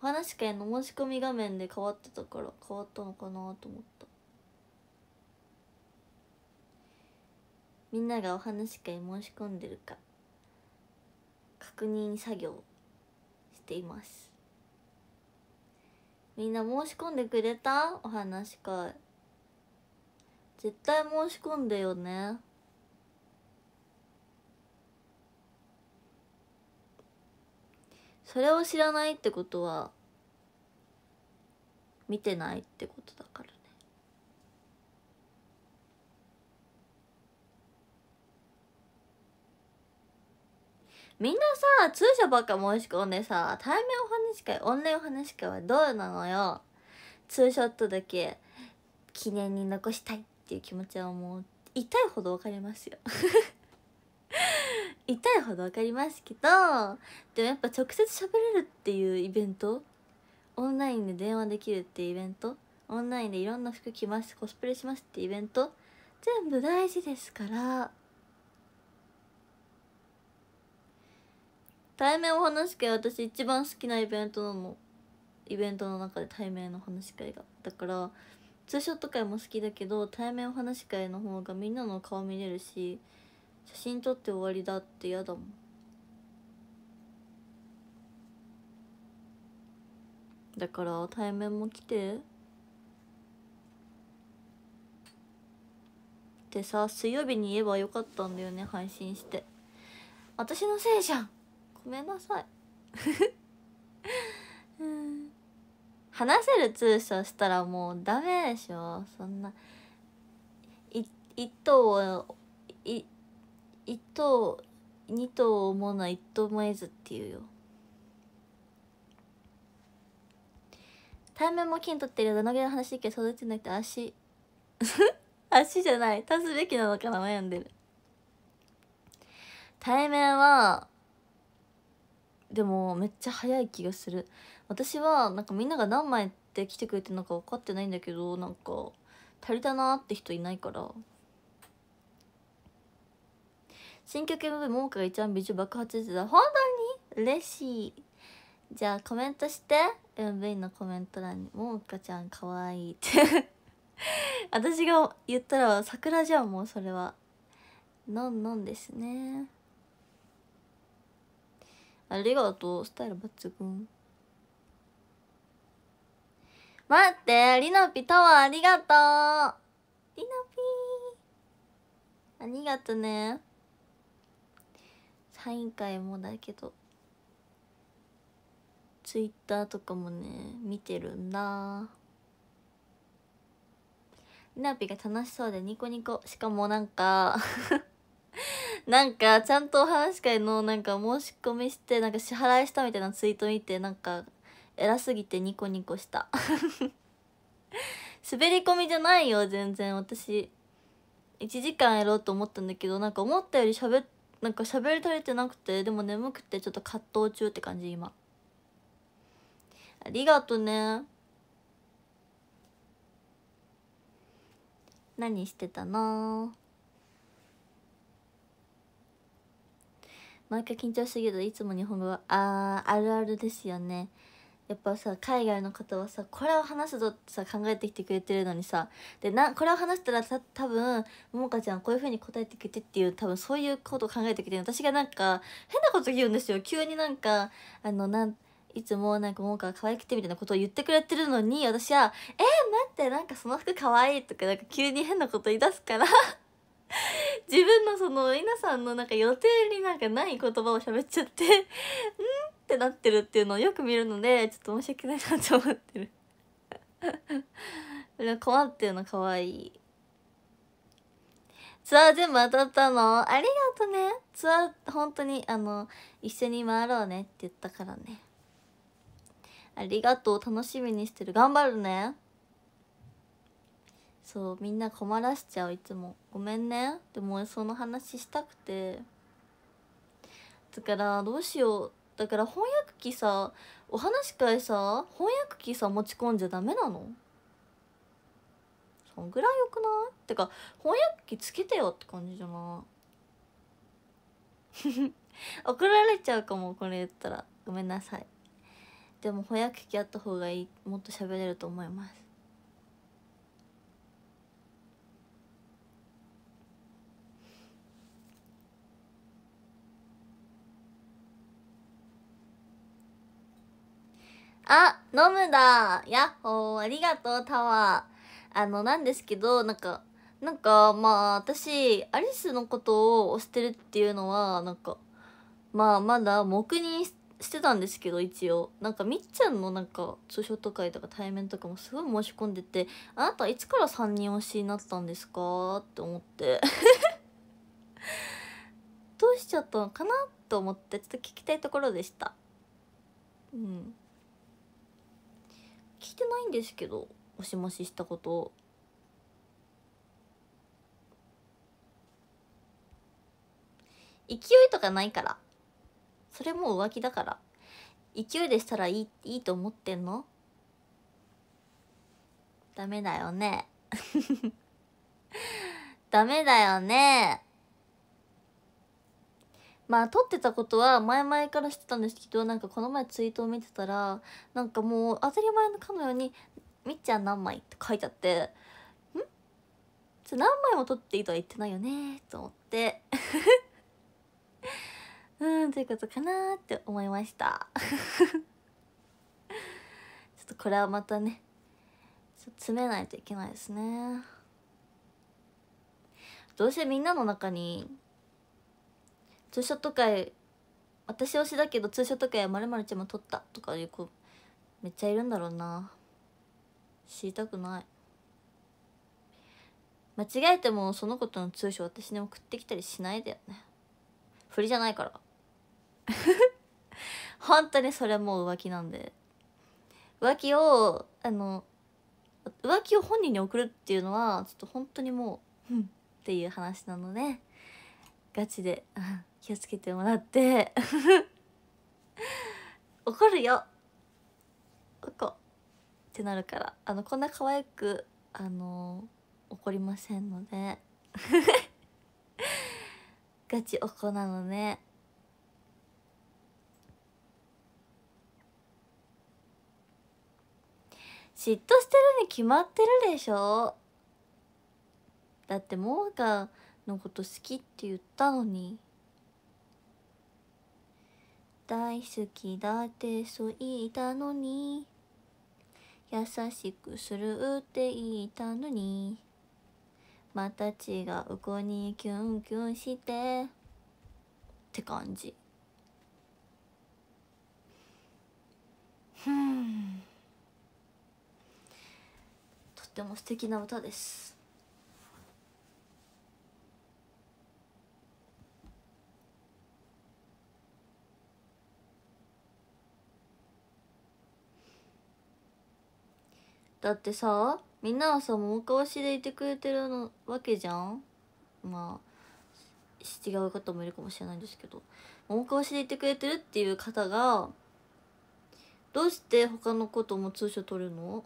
お話会の申し込み画面で変わってたから変わったのかなと思ったみんながお話会申し込んでるか確認作業していますみんな申し込んでくれたお話会絶対申し込んでよねそれを知らないってことは見てないってことだからねみんなさ通所ばっか申し込んでさ対面お話会オンラインお話会はどうなのよツーショットだけ記念に残したいっていう気持ちはもう痛いほど分かりますよ 痛いほど分かりますけどでもやっぱ直接喋れるっていうイベントオンラインで電話できるっていうイベントオンラインでいろんな服着ますコスプレしますってイベント全部大事ですから対面お話し会私一番好きなイベントなのイベントの中で対面の話し会がだからツーショット会も好きだけど対面お話し会の方がみんなの顔見れるし写真撮って終わりだって嫌だもんだから対面も来てってさ水曜日に言えばよかったんだよね配信して私のせいじゃんごめんなさいうん 話せる通所したらもうダメでしょそんな一頭を一頭二頭をもの一等もえずっていうよ対面も金取ってるどのぐらいの話だけ育てなくて足 足じゃない足すべきなのかな悩んでる対面はでもめっちゃ早い気がする私はなんかみんなが何枚って来てくれてるのか分かってないんだけどなんか足りたなって人いないから新曲 MV 桃花が一番美女爆発してた本当に嬉しいじゃあコメントして MV のコメント欄に「桃花ちゃんかわいい」って 私が言ったら桜じゃんもうそれはのんのんですねありがとうスタイル抜群待って、りのぴタワーありがとう。りのぴー。ありがとね。サイン会もだけど、ツイッターとかもね、見てるんだ。りのぴが楽しそうでニコニコ。しかもなんか なんかちゃんとお話し会のなんか申し込みしてなんか支払いしたみたいなツイート見てなんか偉すぎてニコニコした 滑り込みじゃないよ全然私1時間やろうと思ったんだけどなんか思ったよりしゃべなんか喋り足りてなくてでも眠くてちょっと葛藤中って感じ今ありがとね何してたの毎回緊張しすぎるいつも日本語はあーあるあるですよねやっぱさ海外の方はさこれを話すぞってさ考えてきてくれてるのにさでなこれを話したらさ多分ももかちゃんこういう風に答えてくれてっていう多分そういうことを考えてきて私がなんか変なこと言うんですよ急になんかあのなんいつもなんかもうか可愛くてみたいなことを言ってくれてるのに私は「えー、待ってなんかその服可愛いとかなんか急に変なこと言い出すから自分のその皆さんのなんか予定になんかない言葉を喋っちゃってんってなってるっていうのをよく見るのでちょっと申し訳ないなと思ってる これ困ってるのかわいいツアー全部当たったのありがとねツアー本当にあの一緒に回ろうねって言ったからねありがとう楽しみにしてる頑張るねそうみんな困らしちゃういつもごめんねでもその話したくてだからどうしようだから翻訳機さお話会さ翻訳機さ持ち込んじゃダメなのそんぐらいよくないってか翻訳機つけてよって感じじゃない 怒られちゃうかもこれ言ったらごめんなさいでも翻訳機あった方がいいもっと喋れると思いますあ、飲むだやっほーありがとう、タワー。あの、なんですけど、なんか、なんか、まあ、私、アリスのことを推してるっていうのは、なんか、まあ、まだ黙認してたんですけど、一応。なんか、みっちゃんのなんか、通書とかとか対面とかもすごい申し込んでて、あなたいつから3人推しになったんですかって思って。どうしちゃったのかなと思って、ちょっと聞きたいところでした。うん。聞いてないんですけどもしもししたこと勢いとかないからそれも浮気だから勢いでしたらいいいいと思ってんのダメだよね ダメだよねまあ撮ってたことは前々からしてたんですけどなんかこの前ツイートを見てたらなんかもう当たり前のかのように「みっちゃん何枚?」って書いてあって「ん何枚も撮っていいとは言ってないよね」と思って うんということかなって思いました ちょっとこれはまたね詰めないといけないですねどうせみんなの中に通所とかッ私推しだけど通所とかやまるまるちゃんも撮ったとかいう子めっちゃいるんだろうな知りたくない間違えてもその子との通所私に送ってきたりしないだよね振りじゃないから 本当にそれもう浮気なんで浮気をあの浮気を本人に送るっていうのはちょっと本当にもうっていう話なのでガチで 気をつけてもらって 怒るよ怒ってなるからあのこんな可愛くあの怒りませんので ガチおこなのね嫉妬してるに決まってるでしょだってももかのこと好きって言ったのに大好きだってそう言ったのに優しくするって言ったのにまた違う子にキュンキュンしてって感じふんとっても素敵な歌ですだってさみんなはさもうかわしでいてくれてるのわけじゃんまあ違う方もいるかもしれないんですけど桃わしでいてくれてるっていう方がどうして他のことも通所取るの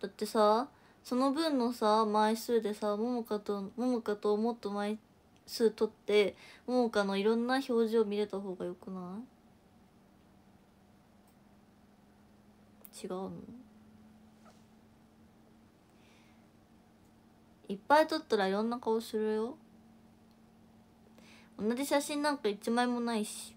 だってさその分のさ枚数でさ桃かと桃かともっと枚数取って桃かのいろんな表情見れた方がよくない違うのいっぱい撮ったらいろんな顔するよ同じ写真なんか一枚もないし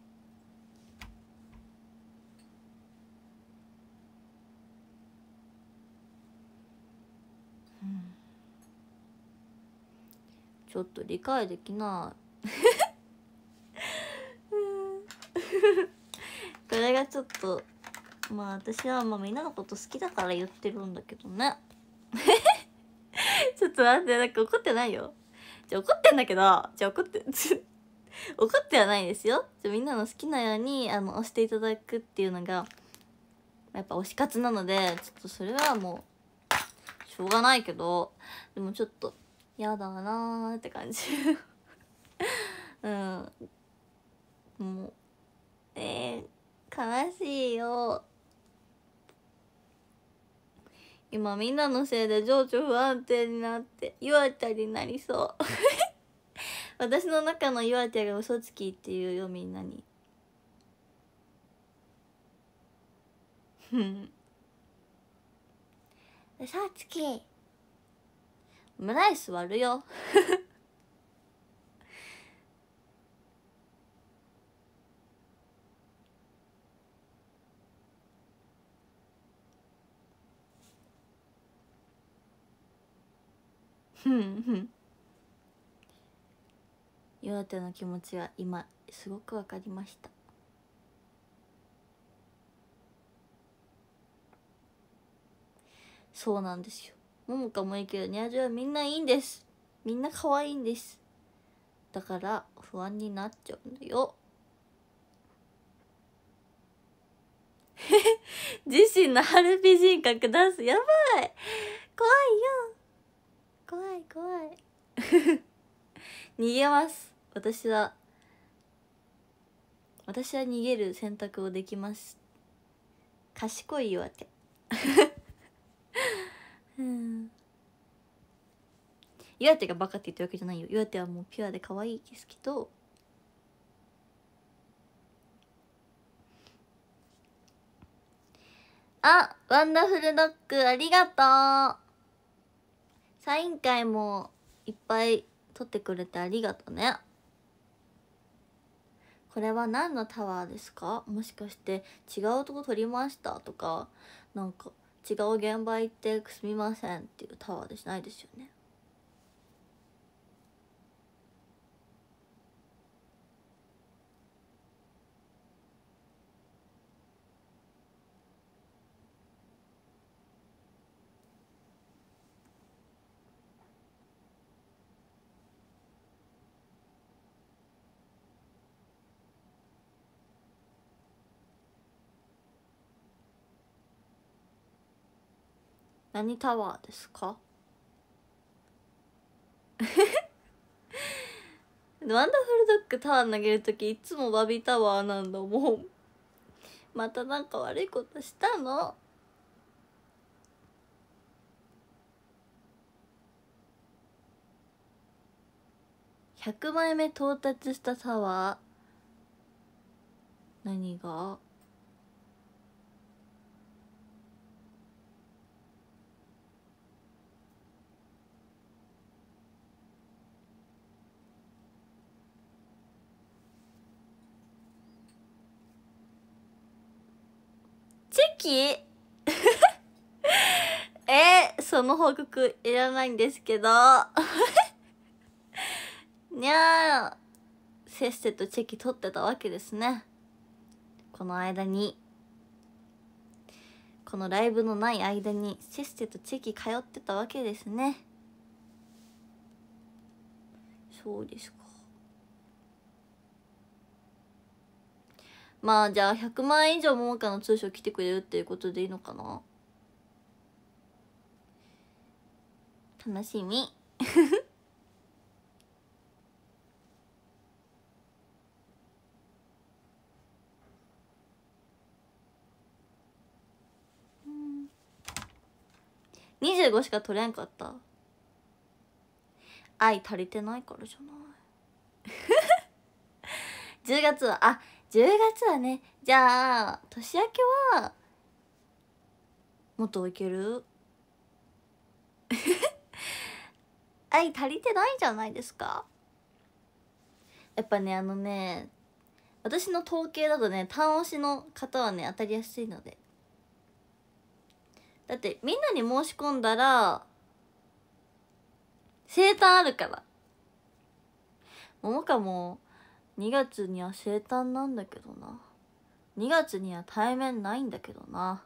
ちょっと理解できない これがちょっとまあ私はまあみんなのこと好きだから言ってるんだけどねと待って、なんか怒ってないよ。じゃ怒ってんだけど、じゃ怒って、怒ってはないですよ。じゃみんなの好きなように、あの、押していただくっていうのが、やっぱ推し活なので、ちょっとそれはもう、しょうがないけど、でもちょっと、嫌だなーって感じ。うん。もう、えー、悲しいよ。今みんなのせいで情緒不安定になって岩あちゃんになりそう 私の中の岩あちゃんが嘘つきっていうよみんなにふん嘘つき村イス割るよ ん岩手の気持ちは今すごくわかりましたそうなんですよももかもいいけどニャージュはみんないいんですみんな可愛いんですだから不安になっちゃうんだよ 自身のハルピ人格出すやばい怖いよ怖い怖い 逃げます私は私は逃げる選択をできます賢い岩手 うん岩手がバカって言ってるわけじゃないよ岩手はもうピュアで可愛いですけどあワンダフルドッグありがとうサイン会もいっぱい撮ってくれてありがとうねこれは何のタワーですかもしかして違うとこ撮りましたとかなんか違う現場行ってすみませんっていうタワーでしないですよね何タワーですか ワンダフルドッグタワー投げる時いつもバビタワーなんだもんまたなんか悪いことしたの100枚目到達したタワー何がチェキ えその報告いらないんですけど にゃーせっせとチェキ取ってたわけですねこの間にこのライブのない間にせっせとチェキ通ってたわけですねそうですかまあじゃあ100万円以上もかの通称来てくれるっていうことでいいのかな楽しみ25しか取れんかった愛足りてないからじゃない10 月はあ10月はねじゃあ年明けはもっといける愛 足りてないじゃないですかやっぱねあのね私の統計だとね単押しの方はね当たりやすいのでだってみんなに申し込んだら生誕あるから桃かも2月には生誕なんだけどな2月には対面ないんだけどな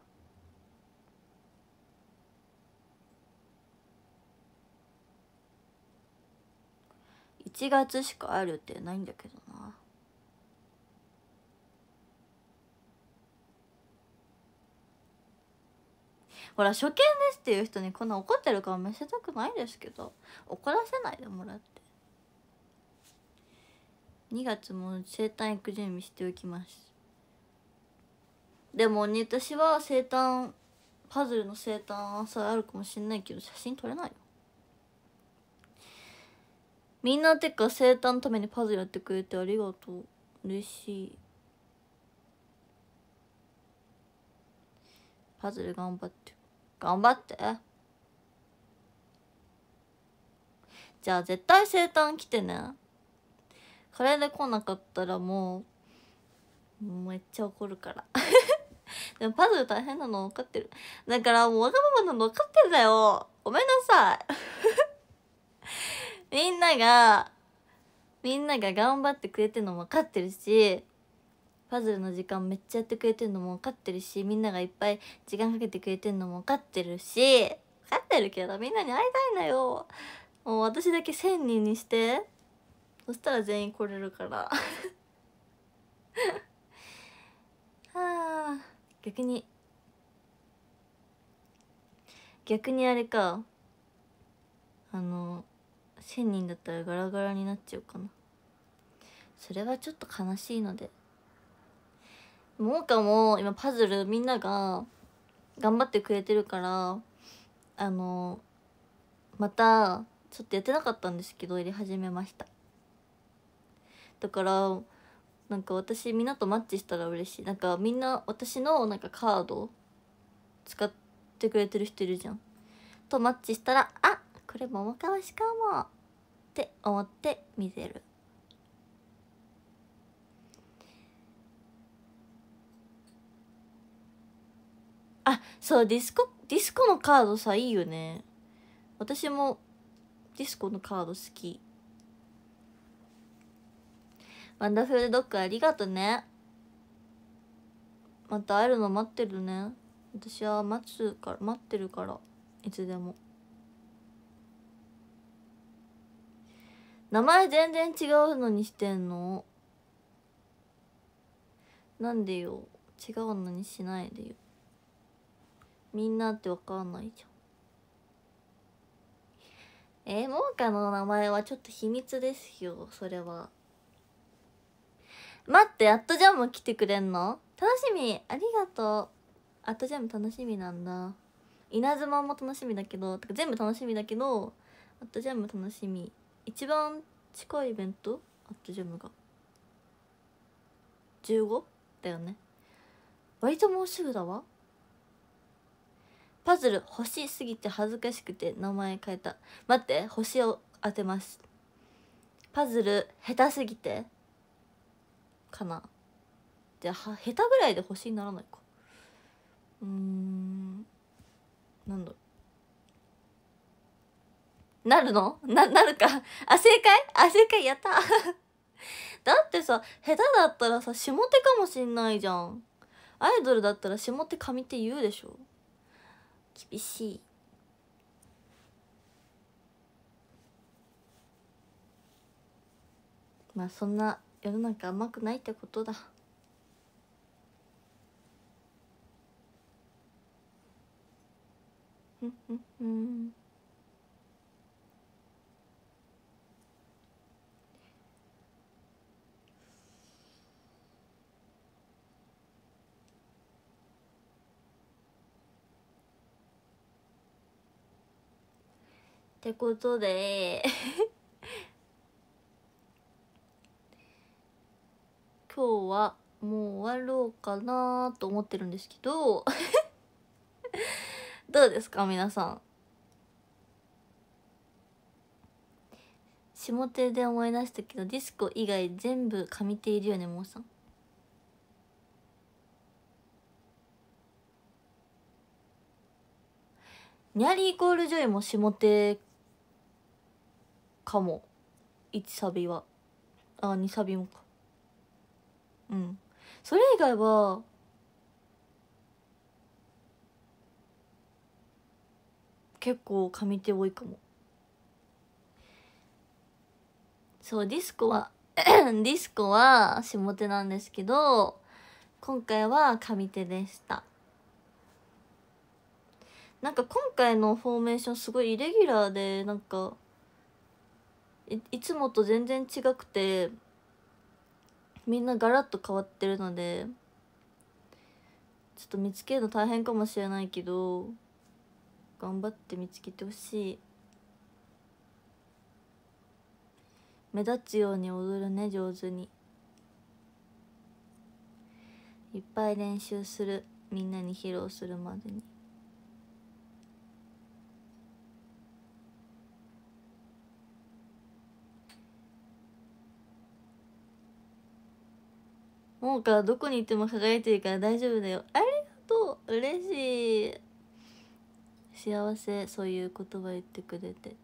1月しかあるってないんだけどなほら初見ですっていう人にこんな怒ってる顔見せたくないですけど怒らせないでもらって。2月も生誕行く準備しておきますでもね私は生誕パズルの生誕朝あるかもしんないけど写真撮れないよみんなてか生誕のためにパズルやってくれてありがとう嬉しいパズル頑張って頑張ってじゃあ絶対生誕来てねこれで来なかったらもうめっちゃ怒るから でもパズル大変なの分かってるだからもうわがままなの分かってんだよごめんなさい みんながみんなが頑張ってくれてるのも分かってるしパズルの時間めっちゃやってくれてるのも分かってるしみんながいっぱい時間かけてくれてるのも分かってるし分かってるけどみんなに会いたいんだよもう私だけ1000人にしてそしたら全員来れるから はあ逆に逆にあれかあの1,000人だったらガラガラになっちゃうかなそれはちょっと悲しいのでもうかも今パズルみんなが頑張ってくれてるからあのまたちょっとやってなかったんですけど入れ始めましただからなんか私みんなとマッチしたら嬉しいなんかみんな私のなんかカード使ってくれてる人いるじゃんとマッチしたらあこれももかわしかもって思って見てるあそうディスコディスコのカードさいいよね私もディスコのカード好きワンダフルドッグありがとねまた会えるの待ってるね私は待つから待ってるからいつでも名前全然違うのにしてんのなんでよ違うのにしないでよみんなってわかんないじゃんえー、モーカの名前はちょっと秘密ですよそれは待ってアットジャム来てくれんの楽しみありがとうアットジャム楽しみなんだ稲妻も楽しみだけど全部楽しみだけどアットジャム楽しみ一番近いイベントアットジャムが 15? だよね割ともうすぐだわパズル欲しすぎて恥ずかしくて名前変えた待って星を当てますパズル下手すぎてかなじゃあ下手ぐらいで星にならないかうんなんだろうなるのななるかあ正解あ正解やった だってさ下手だったらさ下手かもしんないじゃんアイドルだったら下手って言うでしょ厳しいまあそんな世の中甘くないってことだうんうんうんってことで今日はもう終わろうかなと思ってるんですけど どうですか皆さん下手で思い出したけどディスコ以外全部上ているよねもうさんニャリイコールジョイも下手かも1サビはあ2サビもかうんそれ以外は結構上手多いかもそうディスコは ディスコは下手なんですけど今回は上手でしたなんか今回のフォーメーションすごいイレギュラーでなんかいつもと全然違くてみんなガラッと変わってるのでちょっと見つけるの大変かもしれないけど頑張って見つけてほしい目立つように踊るね上手にいっぱい練習するみんなに披露するまでにもうかどこに行っても輝いてるから大丈夫だよありがとう嬉しい幸せそういう言葉言ってくれて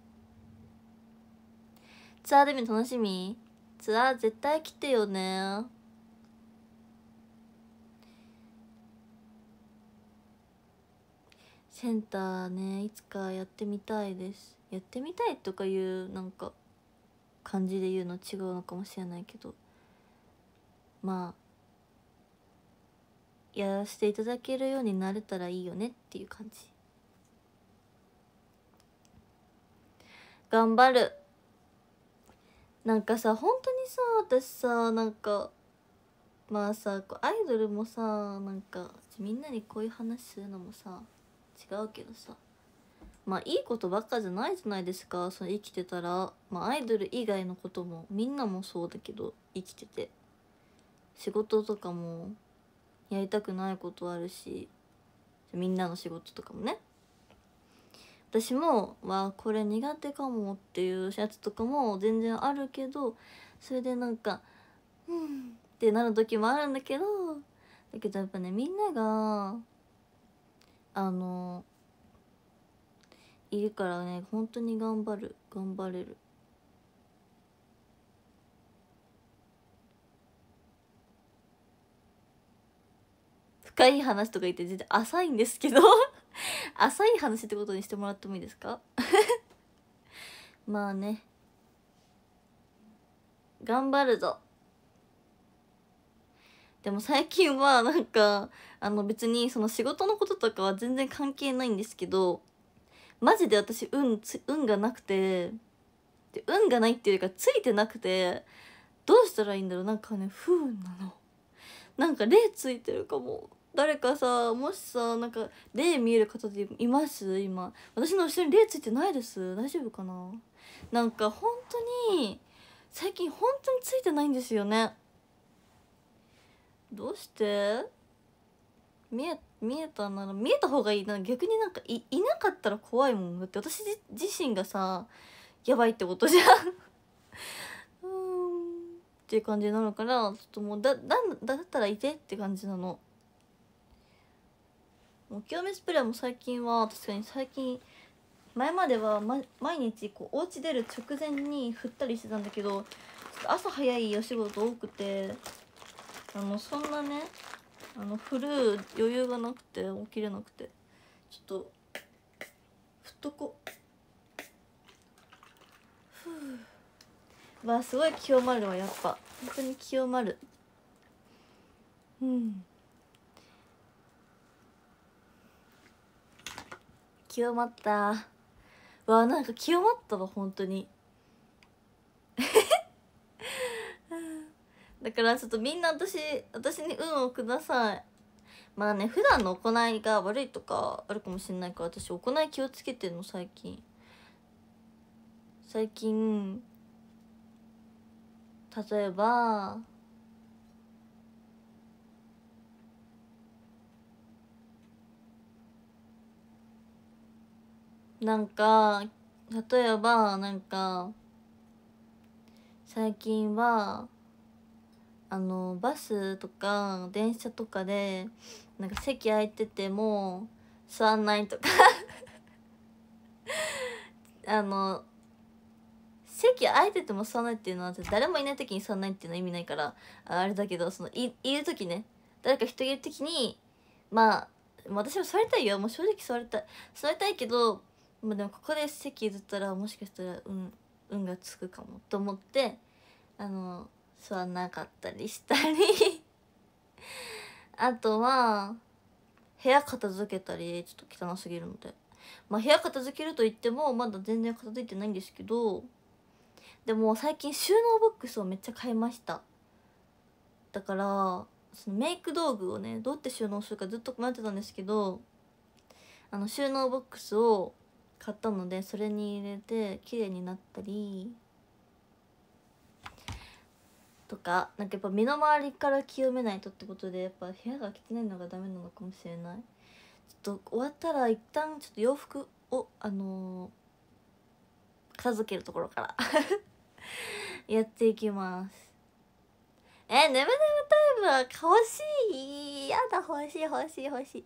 ツアーデビュー楽しみツアー絶対来てよねセンターねいつかやってみたいですやってみたいとかいうなんか感じで言うの違うのかもしれないけどまあやらせていただけるようになれたらいいよねっていう感じ頑張るなんかさ本当にさ私さなんかまあさアイドルもさなんかみんなにこういう話するのもさ違うけどさまあいいことばっかじゃないじゃないですかその生きてたら、まあ、アイドル以外のこともみんなもそうだけど生きてて仕事とかもやりたくないことあるしみんなの仕事とかもね私もわこれ苦手かもっていうやつとかも全然あるけどそれでなんかうんってなる時もあるんだけどだけどやっぱねみんながあのいるからね本当に頑張る頑張れる深い話とか言って全然浅いんですけど 浅い話ってことにしてもらってもいいですか まあね頑張るぞでも最近はなんかあの別にその仕事のこととかは全然関係ないんですけどマジで私運運がなくてで運がないっていうかついてなくてどうしたらいいんだろうなんかね不運なのなんか霊ついてるかも誰かさもしさなんか霊見える方でいます今私の後ろに霊ついてないです大丈夫かななんか本当に最近本当についてないんですよねどうして見え見えたなら見えた方がいいな逆になんかいいなかったら怖いもんだって私自身がさやばいってことじゃんうんっていう感じなのかなちょっともうだだだったらいてって感じなの。お清めスプレーも最近は確かに最近前までは、ま、毎日こうお家出る直前に振ったりしてたんだけど朝早いお仕事多くてあのそんなねあの振る余裕がなくて起きれなくてちょっと振っとこふうわすごい清まるわやっぱ本当に清まるうん清まったわなんか清まったわ本当に だからちょっとみんな私私に運をくださいまあね普段の行いが悪いとかあるかもしれないから私行い気をつけてんの最近最近例えばなんか例えばなんか最近はあのバスとか電車とかでなんか席空いてても座んないとか あの席空いてても座んないっていうのは誰もいない時に座んないっていうのは意味ないからあれだけどそのいいる時ね誰か人いる時にまあ私も座りたいよもう正直座りたい座りたいけどまあ、でもここで席譲ったらもしかしたら運運がつくかもと思ってあの座らなかったりしたり あとは部屋片付けたりちょっと汚すぎるのでまあ部屋片付けると言ってもまだ全然片付いてないんですけどでも最近収納ボックスをめっちゃ買いましただからそのメイク道具をねどうやって収納するかずっと困ってたんですけどあの収納ボックスを買ったのでそれに入れて綺麗になったりとかなんかやっぱ身の回りから清めないとってことでやっぱ部屋が汚いのがダメなのかもしれないちょっと終わったら一旦ちょっと洋服をあのー、片付けるところから やっていきますえねむねむタイムは欲しいやだ欲しい欲しい欲しい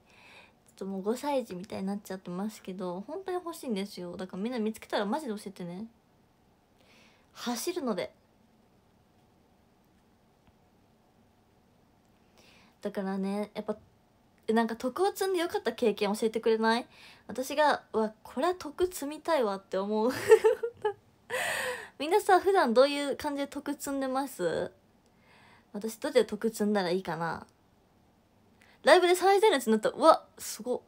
ともう5歳児みたいになっちゃってますけど本当に欲しいんですよだからみんな見つけたらマジで教えてね走るのでだからねやっぱなんか徳を積んでよかった経験教えてくれない私がわこれは徳積みたいわって思うみんなさ普段どういう感じで得積んでます私どうやって徳積んだらいいかなライブで最前列になったうわすご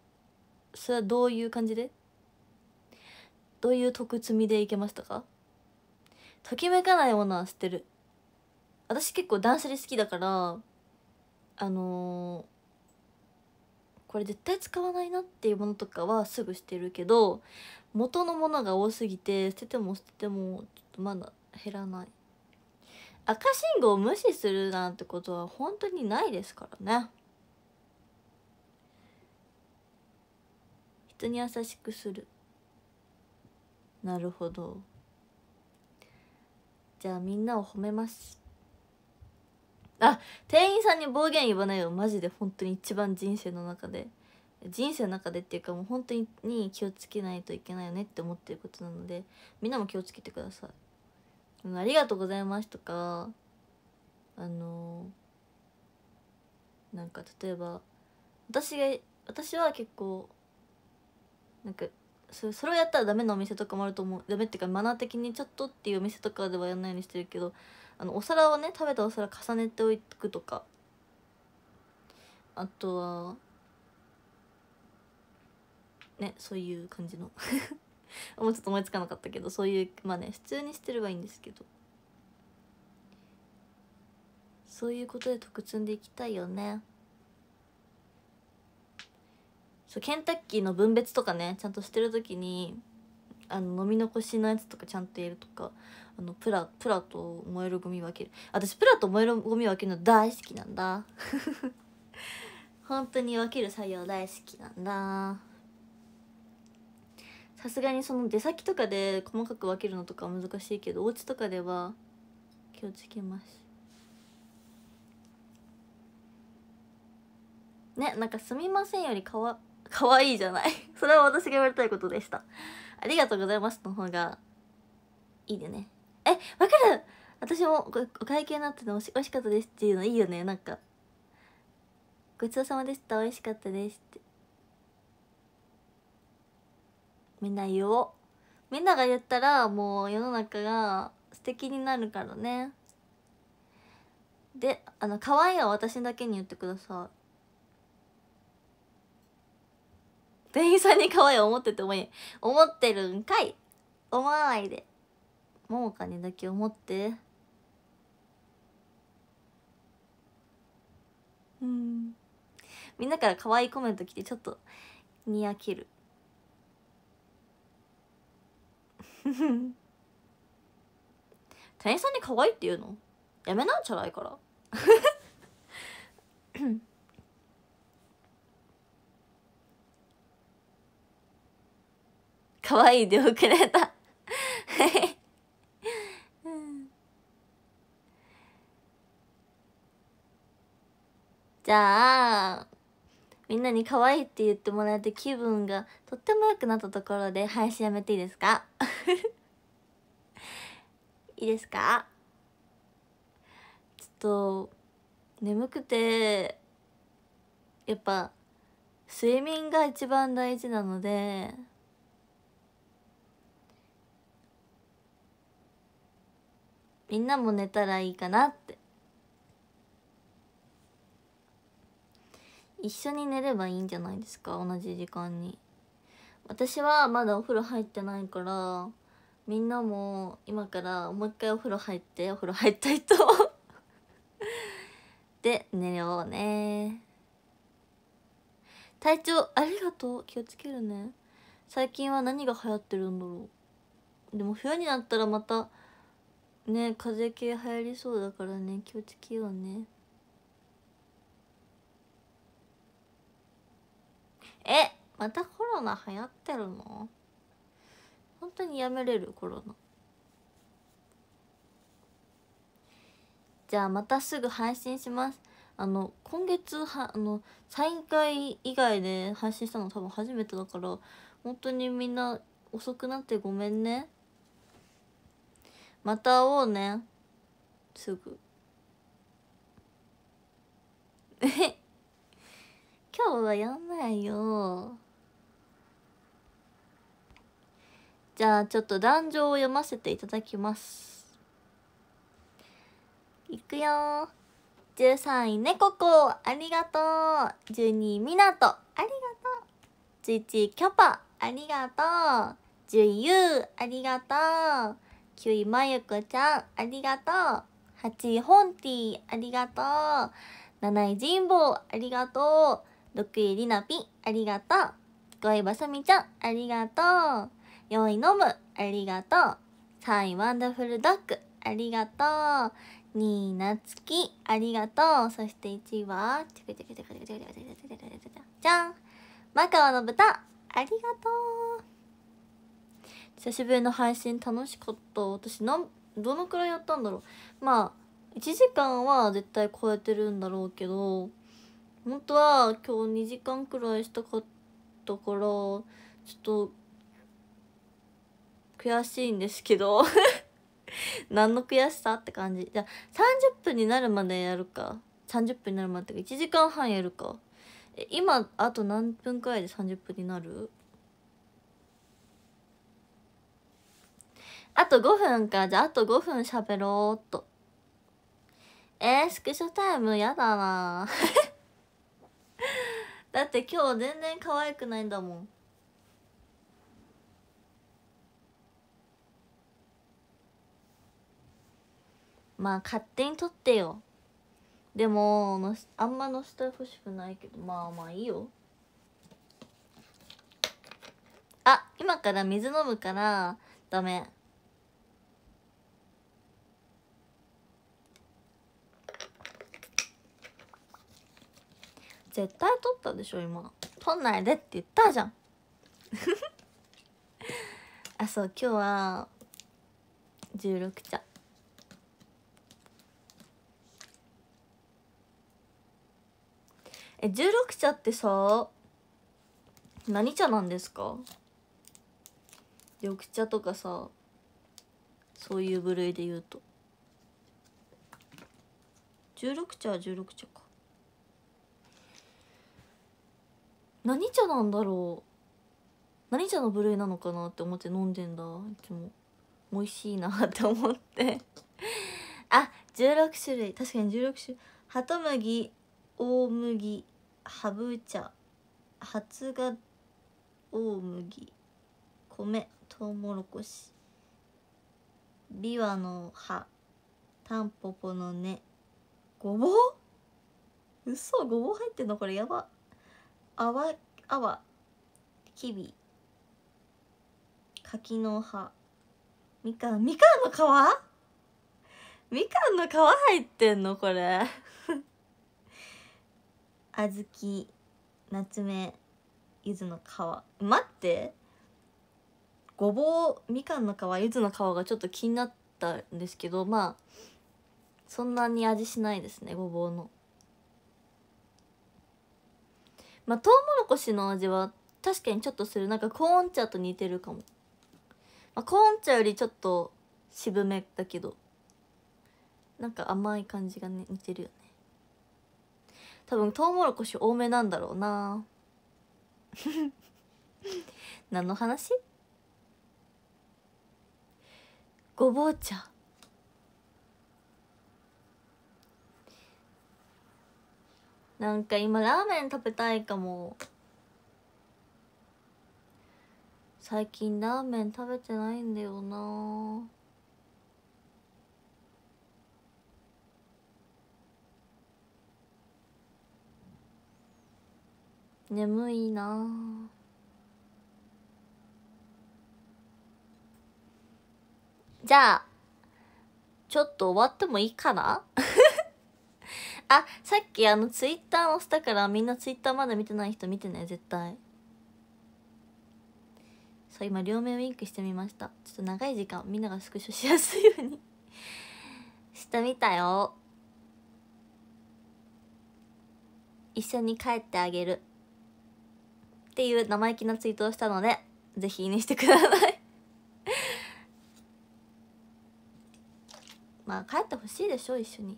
それはどういう感じでどういう得積みでいけましたかときめかないものは知ってる私結構断捨離好きだからあのー、これ絶対使わないなっていうものとかはすぐ捨てるけど元のものが多すぎて捨てても捨ててもちょっとまだ減らない赤信号を無視するなんてことは本当にないですからね質に優しくするなるほどじゃあみんなを褒めますあ店員さんに暴言言わないよマジで本当に一番人生の中で人生の中でっていうかもう本当に気をつけないといけないよねって思ってることなのでみんなも気をつけてください、うん、ありがとうございますとかあのなんか例えば私が私は結構なんかそそれをやったらダメなお店とかもあると思うダメっていうかマナー的にちょっとっていうお店とかではやんないようにしてるけどあのお皿をね食べたお皿重ねておくとかあとはねそういう感じの もうちょっと思いつかなかったけどそういうまあね普通にしてればいいんですけどそういうことで得積んでいきたいよねそうケンタッキーの分別とかねちゃんとしてる時にあの飲み残しのやつとかちゃんとやるとかあのプラプラと燃えるゴミ分ける私プラと燃えるゴミ分けるの大好きなんだ 本当に分ける作業大好きなんださすがにその出先とかで細かく分けるのとかは難しいけどお家とかでは気をつけますねなんか「すみません」よりかわ可愛いじゃない それは私が言われたいことでしたありがとうございますの方がいいよねえわかる私もお会計になってておし美味しかったですっていうのいいよねなんかごちそうさまでした美味しかったですってみんな言おうみんなが言ったらもう世の中が素敵になるからねであの可愛いは私だけに言ってください店員さんに可愛い思ってて思い思ってるんかい思わないでもうかにだけ思ってうんみんなから可愛いコメント来てちょっとにやける 店員さんに可愛いって言うのやめなんじゃないから可愛い出遅れたうん。じゃあみんなに可愛いって言ってもらえて気分がとっても良くなったところで配信やめていいですか いいですかちょっと眠くてやっぱ睡眠が一番大事なのでみんなも寝たらいいかなって一緒に寝ればいいんじゃないですか同じ時間に私はまだお風呂入ってないからみんなも今からもう一回お風呂入ってお風呂入ったいと で寝ようね体調ありがとう気をつけるね最近は何が流行ってるんだろうでも冬になったらまたね風邪系流行りそうだからね気をつけようねえまたコロナ流行ってるの本当にやめれるコロナじゃあまたすぐ配信しますあの今月はあのサイン会以外で配信したの多分初めてだから本当にみんな遅くなってごめんねまた会おうねすぐ 今日はやんないよじゃあちょっと壇上を読ませていただきますいくよ13位ねここありがとう12位みなとありがとう11位キャパありがとう十位ゆうありがとう9位まゆこちゃんありがとう8位ホンティありがとう7位ジンボありがとう6位りなぴありがとう5位ばさみちゃんありがとう4位のむありがとう3位ワンダフルドッグありがとう2位なつきありがとうそして1位はじゃんマカオの豚ありがとう久しぶりの配信楽しかった私なんどのくらいやったんだろうまあ1時間は絶対超えてるんだろうけど本当は今日2時間くらいしたかったからちょっと悔しいんですけど 何の悔しさって感じじゃあ30分になるまでやるか30分になるまでってか1時間半やるか今あと何分くらいで30分になるあと5分か。じゃあ、あと5分喋ろうっと。えー、スクショタイムやだな だって今日全然可愛くないんだもん。まあ勝手に撮ってよ。でものあんまのせてほしくないけどまあまあいいよあ今から水飲むからダメ絶対取ったでしょ今取んないでって言ったじゃん あそう今日は16茶え16茶ってさ何茶なんですか緑茶とかさそういう部類で言うと16茶は16茶か何茶なんだろう何茶の部類なのかなって思って飲んでんだいつも美味しいなって思って あ16種類確かに16種類ハトムギ大麦ハブ茶発芽大麦米とうもろこしビワの葉タンポポの根ごぼう嘘ごぼう入ってんのこれやばあわあわきび柿の葉みかんみかんの皮 みかんの皮入ってんのこれ 小豆夏目柚子の皮待ってごぼうみかんの皮柚子の皮がちょっと気になったんですけどまあそんなに味しないですねごぼうの。まあトウモロコシの味は確かにちょっとするなんかコーン茶と似てるかも、まあ、コーン茶よりちょっと渋めだけどなんか甘い感じがね似てるよね多分トウモロコシ多めなんだろうな 何の話ごぼう茶なんか今ラーメン食べたいかも最近ラーメン食べてないんだよな眠いなじゃあちょっと終わってもいいかな あさっきあのツイッター押したからみんなツイッターまだ見てない人見てね絶対そう今両面ウインクしてみましたちょっと長い時間みんながスクショしやすいようにしてみたよ一緒に帰ってあげるっていう生意気なツイートをしたのでぜひいいねしてください まあ帰ってほしいでしょ一緒に。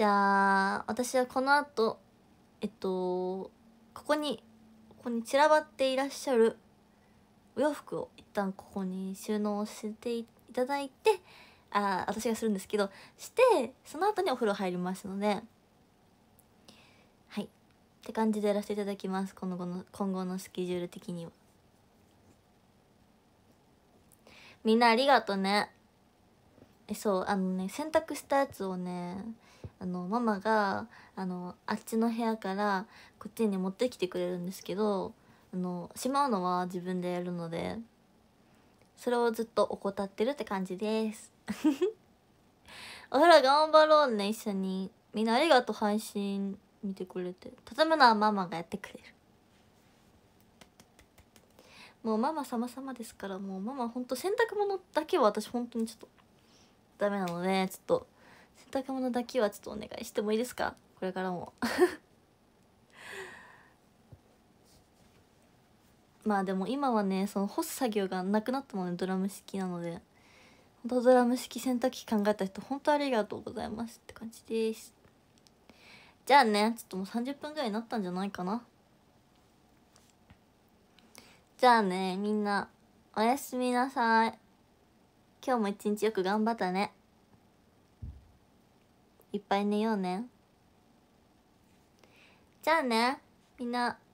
じゃあ私はこの後えっとここにここに散らばっていらっしゃるお洋服を一旦ここに収納していただいてあ私がするんですけどしてその後にお風呂入りますのではいって感じでやらせていただきます今後の今後のスケジュール的にはみんなありがとねそうあのね洗濯したやつをねあのママがあのあっちの部屋からこっちに持ってきてくれるんですけどあのしまうのは自分でやるのでそれをずっと怠ってるって感じです お風呂頑張ろうね一緒にみんなありがとう配信見てくれて畳むのはママがやってくれるもうママ様様ですからもうママほんと洗濯物だけは私本当にちょっとダメなのでちょっと洗濯物だけはちょっとお願いしてもいいですかこれからも まあでも今はねその干す作業がなくなったので、ね、ドラム式なので本当ドラム式洗濯機考えた人本当ありがとうございますって感じですじゃあねちょっともう30分ぐらいになったんじゃないかなじゃあねみんなおやすみなさい今日も一日よく頑張ったねいっぱい寝ようねじゃあねみんな